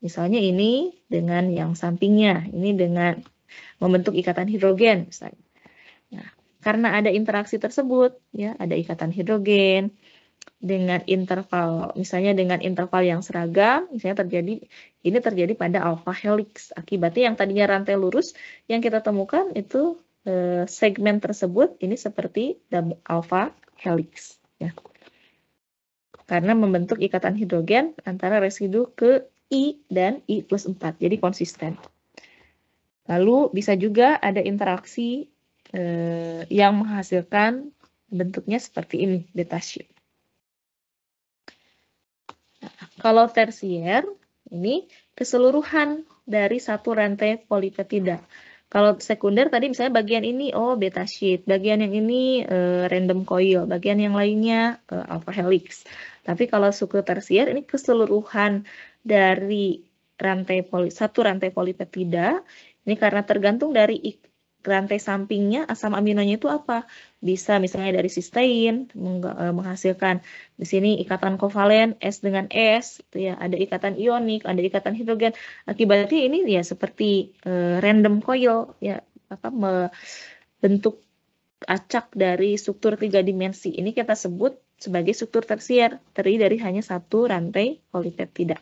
Speaker 1: misalnya ini dengan yang sampingnya, ini dengan membentuk ikatan hidrogen misalnya. Nah, karena ada interaksi tersebut ya, ada ikatan hidrogen, dengan interval misalnya dengan interval yang seragam misalnya terjadi ini terjadi pada alpha helix akibatnya yang tadinya rantai lurus yang kita temukan itu eh, segmen tersebut ini seperti alpha helix ya karena membentuk ikatan hidrogen antara residu ke I dan I plus 4 jadi konsisten lalu bisa juga ada interaksi eh, yang menghasilkan bentuknya seperti ini beta sheet Kalau tersier, ini keseluruhan dari satu rantai polipeptida. Kalau sekunder tadi misalnya bagian ini oh beta sheet, bagian yang ini eh, random coil, bagian yang lainnya eh, alpha helix. Tapi kalau suku tersier ini keseluruhan dari rantai poli, satu rantai polipeptida. Ini karena tergantung dari rantai sampingnya asam aminonya itu apa? Bisa misalnya dari sistein eh, menghasilkan di sini ikatan kovalen S dengan S, itu ya ada ikatan ionik, ada ikatan hidrogen. Akibatnya ini ya seperti uh, random coil ya apa membentuk acak dari struktur tiga dimensi. Ini kita sebut sebagai struktur tersier, terdiri dari hanya satu rantai polipeptida.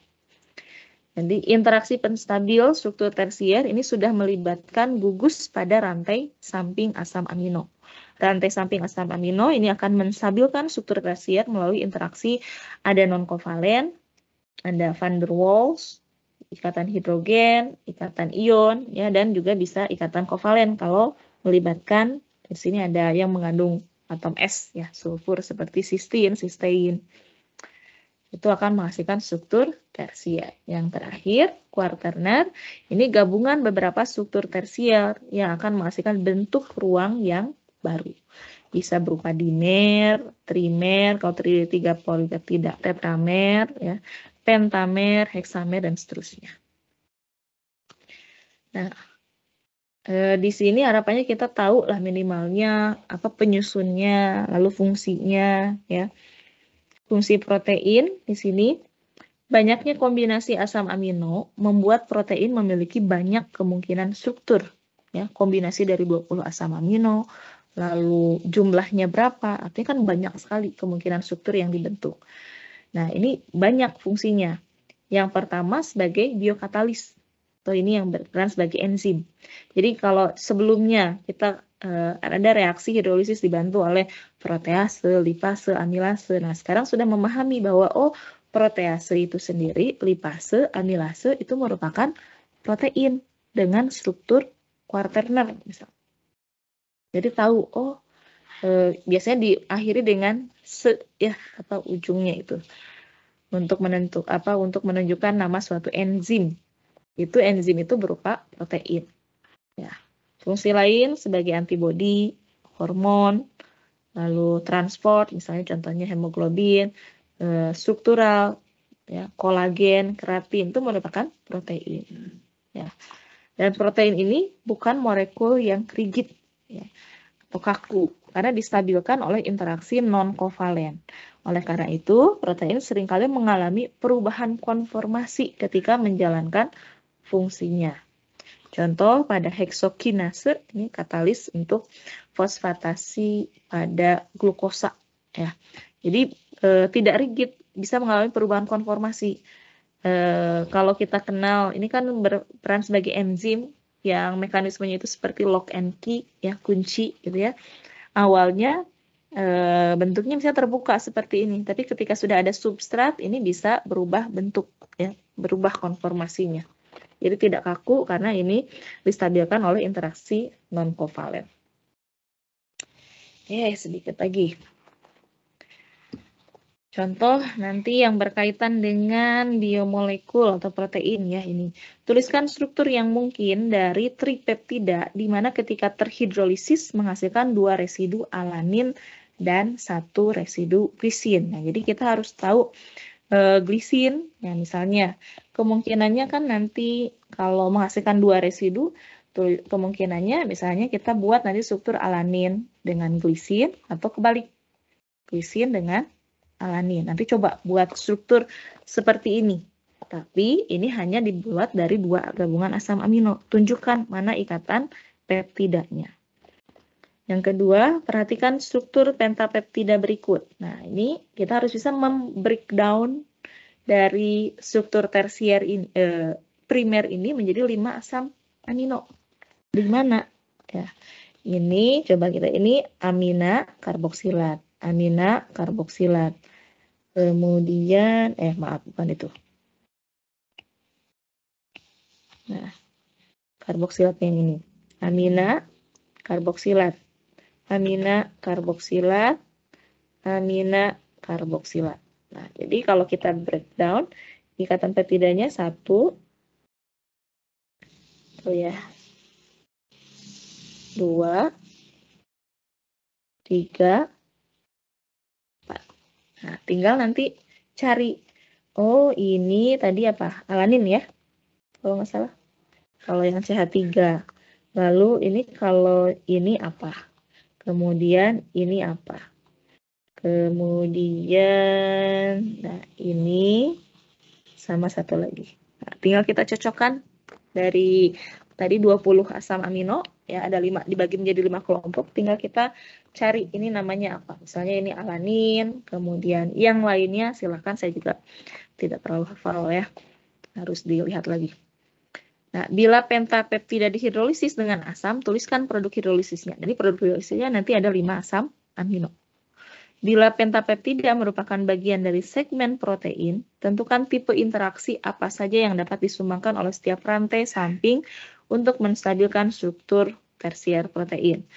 Speaker 1: Jadi interaksi penstabil struktur tersier ini sudah melibatkan gugus pada rantai samping asam amino. Rantai samping asam amino ini akan menstabilkan struktur tersier melalui interaksi ada non kovalen, ada van der Waals, ikatan hidrogen, ikatan ion, ya dan juga bisa ikatan kovalen kalau melibatkan di sini ada yang mengandung atom S ya sulfur seperti sistin, sistein itu akan menghasilkan struktur tersier. Yang terakhir, kuarterner, ini gabungan beberapa struktur tersier yang akan menghasilkan bentuk ruang yang baru. Bisa berupa dimer, trimer, kalau terdiri tiga polimer, tidak tetramer, ya, pentamer, heksamer, dan seterusnya. Nah, e, di sini harapannya kita tahu lah minimalnya apa penyusunnya, lalu fungsinya, ya. Fungsi protein di sini banyaknya kombinasi asam amino membuat protein memiliki banyak kemungkinan struktur ya, kombinasi dari 20 asam amino, lalu jumlahnya berapa, artinya kan banyak sekali kemungkinan struktur yang dibentuk. Nah, ini banyak fungsinya. Yang pertama sebagai biokatalis atau ini yang berperan sebagai enzim. Jadi kalau sebelumnya kita uh, ada reaksi hidrolisis dibantu oleh protease, lipase, amilase. Nah, sekarang sudah memahami bahwa oh protease itu sendiri, lipase, amilase itu merupakan protein dengan struktur quaternar misal. Jadi tahu oh e, biasanya diakhiri dengan se ya atau ujungnya itu untuk menentuk apa untuk menunjukkan nama suatu enzim itu enzim itu berupa protein. Ya. Fungsi lain sebagai antibodi, hormon, lalu transport, misalnya contohnya hemoglobin, eh, struktural, ya, kolagen, keratin itu merupakan protein. Ya. Dan protein ini bukan molekul yang rigid ya, atau kaku karena distabilkan oleh interaksi non kovalen. Oleh karena itu, protein seringkali mengalami perubahan konformasi ketika menjalankan fungsinya. Contoh pada heksokinase ini katalis untuk fosfatasi pada glukosa ya. Jadi e, tidak rigid, bisa mengalami perubahan konformasi. E, kalau kita kenal ini kan berperan sebagai enzim yang mekanismenya itu seperti lock and key ya, kunci gitu ya. Awalnya e, bentuknya bisa terbuka seperti ini, tapi ketika sudah ada substrat ini bisa berubah bentuk ya, berubah konformasinya. Jadi tidak kaku karena ini distabilkan oleh interaksi non-kovalen. Oke, sedikit lagi. Contoh nanti yang berkaitan dengan biomolekul atau protein ya ini. Tuliskan struktur yang mungkin dari tripeptida di mana ketika terhidrolisis menghasilkan dua residu alanin dan satu residu visin. Nah, jadi kita harus tahu Eh, glisin ya misalnya kemungkinannya kan nanti kalau menghasilkan dua residu kemungkinannya misalnya kita buat nanti struktur alanin dengan glisin atau kebalik glisin dengan alanin nanti coba buat struktur seperti ini tapi ini hanya dibuat dari dua gabungan asam amino tunjukkan mana ikatan peptidanya yang kedua, perhatikan struktur pentapeptida berikut. Nah, ini kita harus bisa membreakdown dari struktur tersier ini, eh, primer ini menjadi lima asam amino. Di mana? Ya. Ini coba kita ini amina karboksilat, amina karboksilat. Kemudian eh maaf bukan itu. Nah, karboksilat yang ini. Amina karboksilat amina karboksilat, amina karboksilat. Nah, jadi kalau kita breakdown ikatan peptidanya satu, oh ya, dua, tiga, empat. Nah, tinggal nanti cari. Oh, ini tadi apa? Alanin ya, kalau nggak salah. Kalau yang CH3. Lalu ini kalau ini apa? Kemudian ini apa? Kemudian nah ini sama satu lagi. Nah, tinggal kita cocokkan dari tadi 20 asam amino ya ada 5 dibagi menjadi 5 kelompok tinggal kita cari ini namanya apa. Misalnya ini alanin, kemudian yang lainnya silahkan saya juga tidak terlalu hafal ya. Harus dilihat lagi. Nah, bila pentapeptida dihidrolisis dengan asam, tuliskan produk hidrolisisnya. Jadi produk hidrolisisnya nanti ada 5 asam amino. Bila pentapeptida merupakan bagian dari segmen protein, tentukan tipe interaksi apa saja yang dapat disumbangkan oleh setiap rantai samping untuk menstabilkan struktur tersier protein.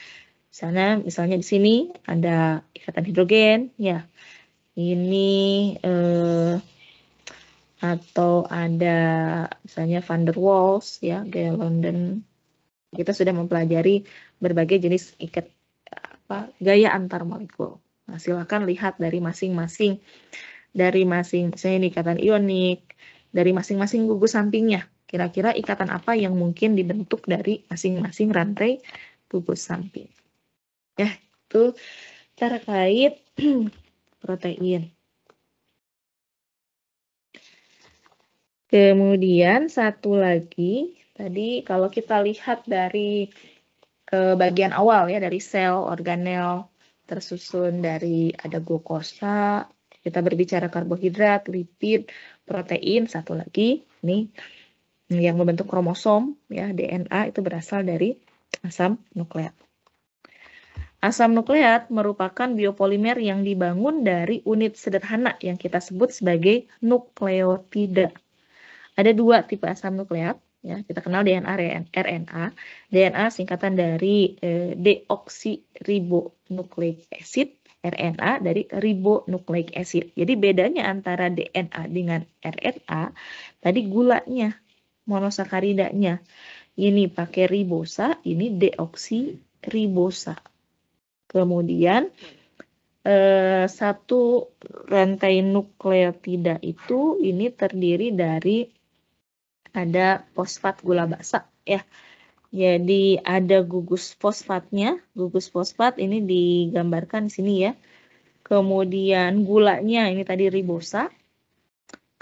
Speaker 1: Misalnya, misalnya di sini ada ikatan hidrogen, ya. Ini eh, atau ada misalnya van der Waals ya gaya London kita sudah mempelajari berbagai jenis ikat apa gaya antar molekul nah silakan lihat dari masing-masing dari masing misalnya ini ikatan ionik dari masing-masing gugus sampingnya kira-kira ikatan apa yang mungkin dibentuk dari masing-masing rantai gugus samping ya itu terkait [CLEARS THROAT] protein Kemudian satu lagi, tadi kalau kita lihat dari ke bagian awal ya, dari sel organel tersusun dari ada glukosa, kita berbicara karbohidrat, lipid, protein, satu lagi nih yang membentuk kromosom ya DNA itu berasal dari asam nukleat. Asam nukleat merupakan biopolimer yang dibangun dari unit sederhana yang kita sebut sebagai nukleotida ada dua tipe asam nukleat, ya kita kenal DNA RNA DNA singkatan dari eh, deoksiribonucleic acid RNA dari ribonucleic acid jadi bedanya antara DNA dengan RNA tadi gulanya monosakaridanya ini pakai ribosa ini deoksiribosa kemudian eh, satu rantai nukleotida itu ini terdiri dari ada fosfat gula basa ya. Jadi ada gugus fosfatnya, gugus fosfat ini digambarkan di sini ya. Kemudian gulanya ini tadi ribosa.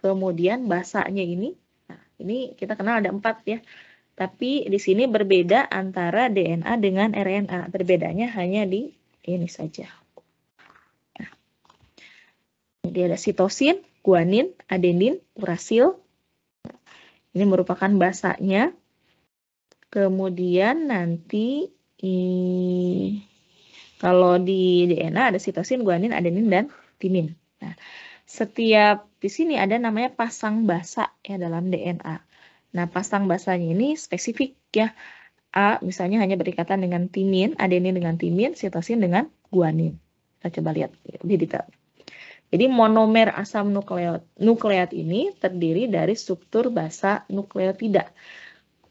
Speaker 1: Kemudian basanya ini, nah, ini kita kenal ada empat ya. Tapi di sini berbeda antara DNA dengan RNA. Berbedanya hanya di ini saja. Jadi nah, ada sitosin, guanin, adenin, urasil, ini merupakan basanya. Kemudian nanti i, kalau di DNA ada sitosin, guanin, adenin, dan timin. Nah, setiap di sini ada namanya pasang basa ya dalam DNA. Nah, pasang basanya ini spesifik ya. A misalnya hanya berikatan dengan timin, adenin dengan timin, sitosin dengan guanin. Kita coba lihat di detail. Jadi monomer asam nukleot nukleat ini terdiri dari struktur basa nukleotida.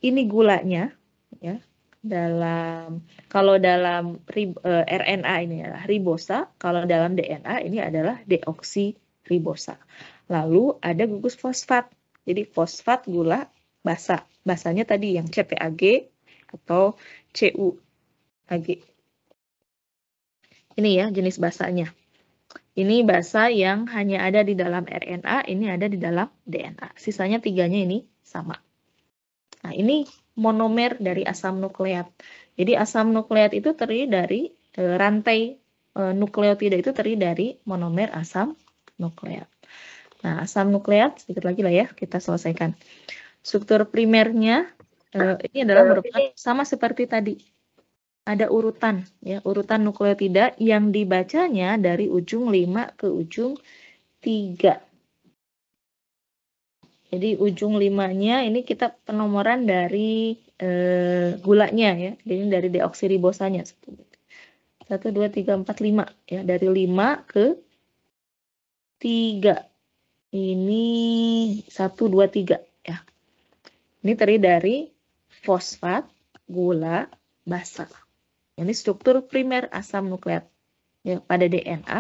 Speaker 1: Ini gulanya ya dalam kalau dalam rib, eh, RNA ini adalah ribosa, kalau dalam DNA ini adalah deoksiribosa. Lalu ada gugus fosfat. Jadi fosfat gula basa. Basanya tadi yang CPAG atau CuAG. Ini ya jenis basanya. Ini basa yang hanya ada di dalam RNA, ini ada di dalam DNA. Sisanya tiganya ini sama. Nah, ini monomer dari asam nukleat. Jadi asam nukleat itu terdiri dari e, rantai e, nukleotida itu terdiri dari monomer asam nukleat. Nah, asam nukleat sedikit lagi lah ya kita selesaikan. Struktur primernya e, ini adalah merupakan sama seperti tadi ada urutan ya, urutan nukleotida yang dibacanya dari ujung 5 ke ujung 3. Jadi ujung 5-nya ini kita penomoran dari e, gulanya ya. Jadi dari deoksiribosanya. 1, 2, 3, 4, 5. Ya, dari 5 ke 3. Ini 1, 2, 3. Ya. Ini terdiri dari fosfat, gula, basah. Ini struktur primer asam nukleat ya, pada DNA,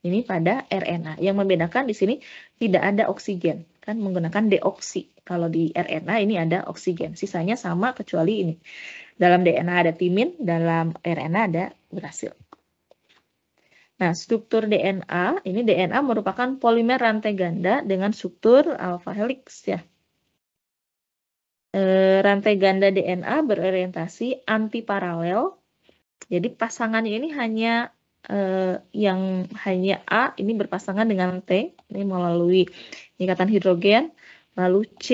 Speaker 1: ini pada RNA. Yang membedakan di sini tidak ada oksigen, kan menggunakan deoksi. Kalau di RNA ini ada oksigen, sisanya sama kecuali ini. Dalam DNA ada timin, dalam RNA ada berhasil. Nah, struktur DNA, ini DNA merupakan polimer rantai ganda dengan struktur alfa helix ya. E, rantai ganda DNA berorientasi anti paralel. Jadi pasangannya ini hanya eh, yang hanya A ini berpasangan dengan T ini melalui ikatan hidrogen, lalu C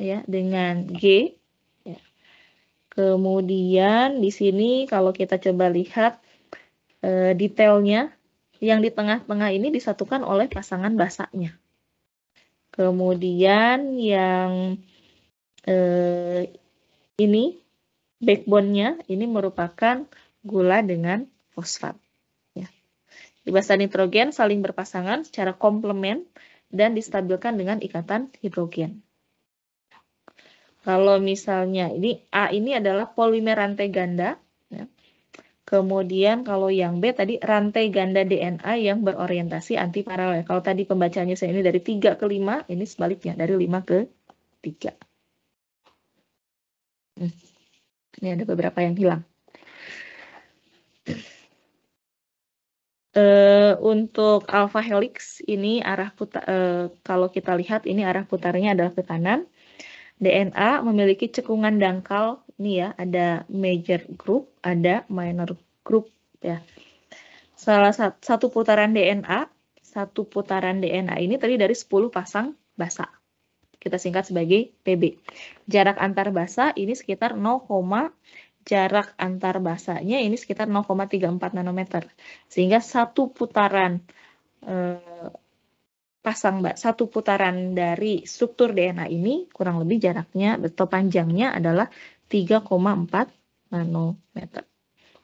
Speaker 1: ya dengan G. Ya. Kemudian di sini kalau kita coba lihat eh, detailnya yang di tengah-tengah ini disatukan oleh pasangan basanya Kemudian yang eh, ini backbone-nya ini merupakan gula dengan fosfat. Ya. Di nitrogen saling berpasangan secara komplement dan distabilkan dengan ikatan hidrogen. Kalau misalnya ini A ini adalah polimer rantai ganda, ya. kemudian kalau yang B tadi rantai ganda DNA yang berorientasi anti paralel. Kalau tadi pembacanya saya ini dari 3 ke 5, ini sebaliknya dari 5 ke 3. Hmm. Ini ada beberapa yang hilang. Uh, untuk alpha helix ini arah putar uh, kalau kita lihat ini arah putarnya adalah ke kanan. DNA memiliki cekungan dangkal ini ya, ada major group, ada minor group ya. Salah satu, putaran DNA, satu putaran DNA ini tadi dari 10 pasang basa. Kita singkat sebagai PB. Jarak antar basa ini sekitar jarak antar basanya ini sekitar 0,34 nanometer. Sehingga satu putaran eh, pasang mbak, satu putaran dari struktur DNA ini kurang lebih jaraknya atau panjangnya adalah 3,4 nanometer.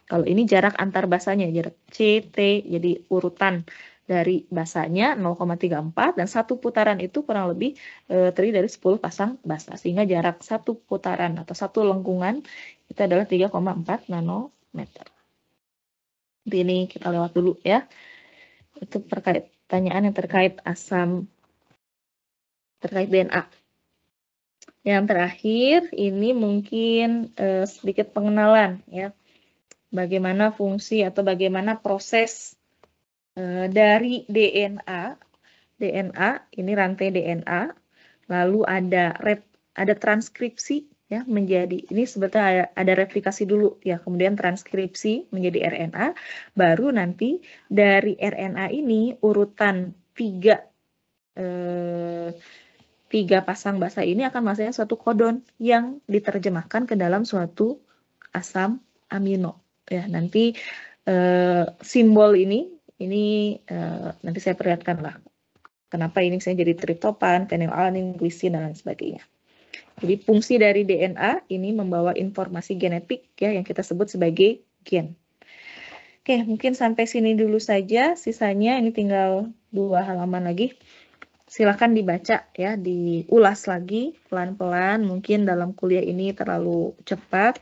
Speaker 1: Kalau ini jarak antar basanya jarak CT, jadi urutan dari basanya 0,34 dan satu putaran itu kurang lebih e, terdiri dari 10 pasang basa sehingga jarak satu putaran atau satu lengkungan itu adalah 3,4 nanometer. Jadi ini kita lewat dulu ya. Itu terkait pertanyaan yang terkait asam terkait DNA. Yang terakhir ini mungkin e, sedikit pengenalan ya. Bagaimana fungsi atau bagaimana proses Eh, dari DNA DNA ini rantai DNA lalu ada rep, ada transkripsi ya menjadi ini sebetulnya ada, replikasi dulu ya kemudian transkripsi menjadi RNA baru nanti dari RNA ini urutan tiga eh, tiga pasang bahasa ini akan masanya suatu kodon yang diterjemahkan ke dalam suatu asam amino ya nanti eh, simbol ini ini uh, nanti saya perlihatkan lah kenapa ini saya jadi triptopan, fenilalanin, glisin dan lain sebagainya. Jadi fungsi dari DNA ini membawa informasi genetik ya yang kita sebut sebagai gen. Oke, mungkin sampai sini dulu saja. Sisanya ini tinggal dua halaman lagi. Silahkan dibaca ya, diulas lagi pelan-pelan. Mungkin dalam kuliah ini terlalu cepat,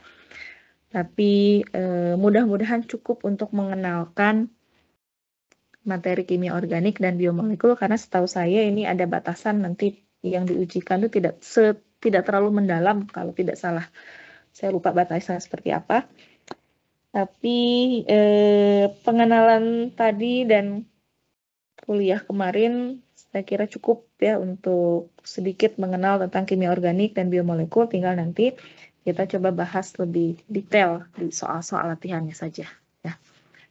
Speaker 1: tapi eh, mudah-mudahan cukup untuk mengenalkan materi kimia organik dan biomolekul karena setahu saya ini ada batasan nanti yang diujikan itu tidak se, tidak terlalu mendalam kalau tidak salah. Saya lupa batasan seperti apa. Tapi eh, pengenalan tadi dan kuliah kemarin saya kira cukup ya untuk sedikit mengenal tentang kimia organik dan biomolekul. Tinggal nanti kita coba bahas lebih detail di soal-soal latihannya saja. Ya.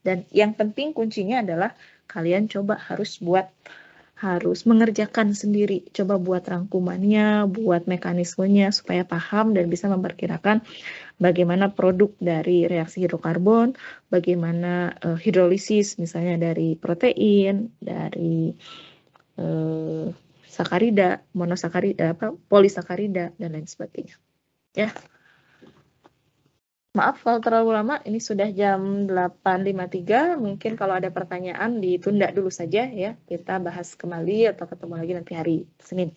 Speaker 1: Dan yang penting kuncinya adalah kalian coba harus buat harus mengerjakan sendiri. Coba buat rangkumannya, buat mekanismenya supaya paham dan bisa memperkirakan bagaimana produk dari reaksi hidrokarbon, bagaimana uh, hidrolisis misalnya dari protein, dari uh, sakarida, monosakarida, apa, polisakarida dan lain sebagainya. Ya, Maaf kalau terlalu lama, ini sudah jam 8.53. Mungkin kalau ada pertanyaan ditunda dulu saja ya. Kita bahas kembali atau ketemu lagi nanti hari Senin.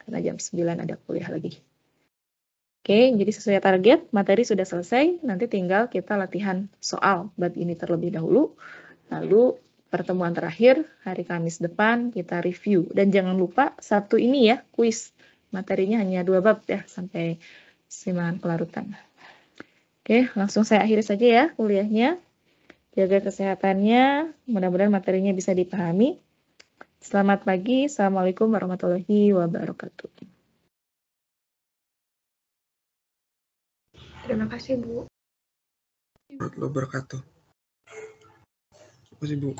Speaker 1: Karena jam 9 ada kuliah lagi. Oke, jadi sesuai target, materi sudah selesai. Nanti tinggal kita latihan soal buat ini terlebih dahulu. Lalu pertemuan terakhir hari Kamis depan kita review. Dan jangan lupa Sabtu ini ya, kuis. Materinya hanya dua bab ya, sampai simaan kelarutan. Oke, langsung saya akhiri saja ya kuliahnya. Jaga kesehatannya, mudah-mudahan materinya bisa dipahami. Selamat pagi, Assalamualaikum warahmatullahi wabarakatuh. Terima kasih, Bu. Warahmatullahi wabarakatuh. Terima kasih, Bu.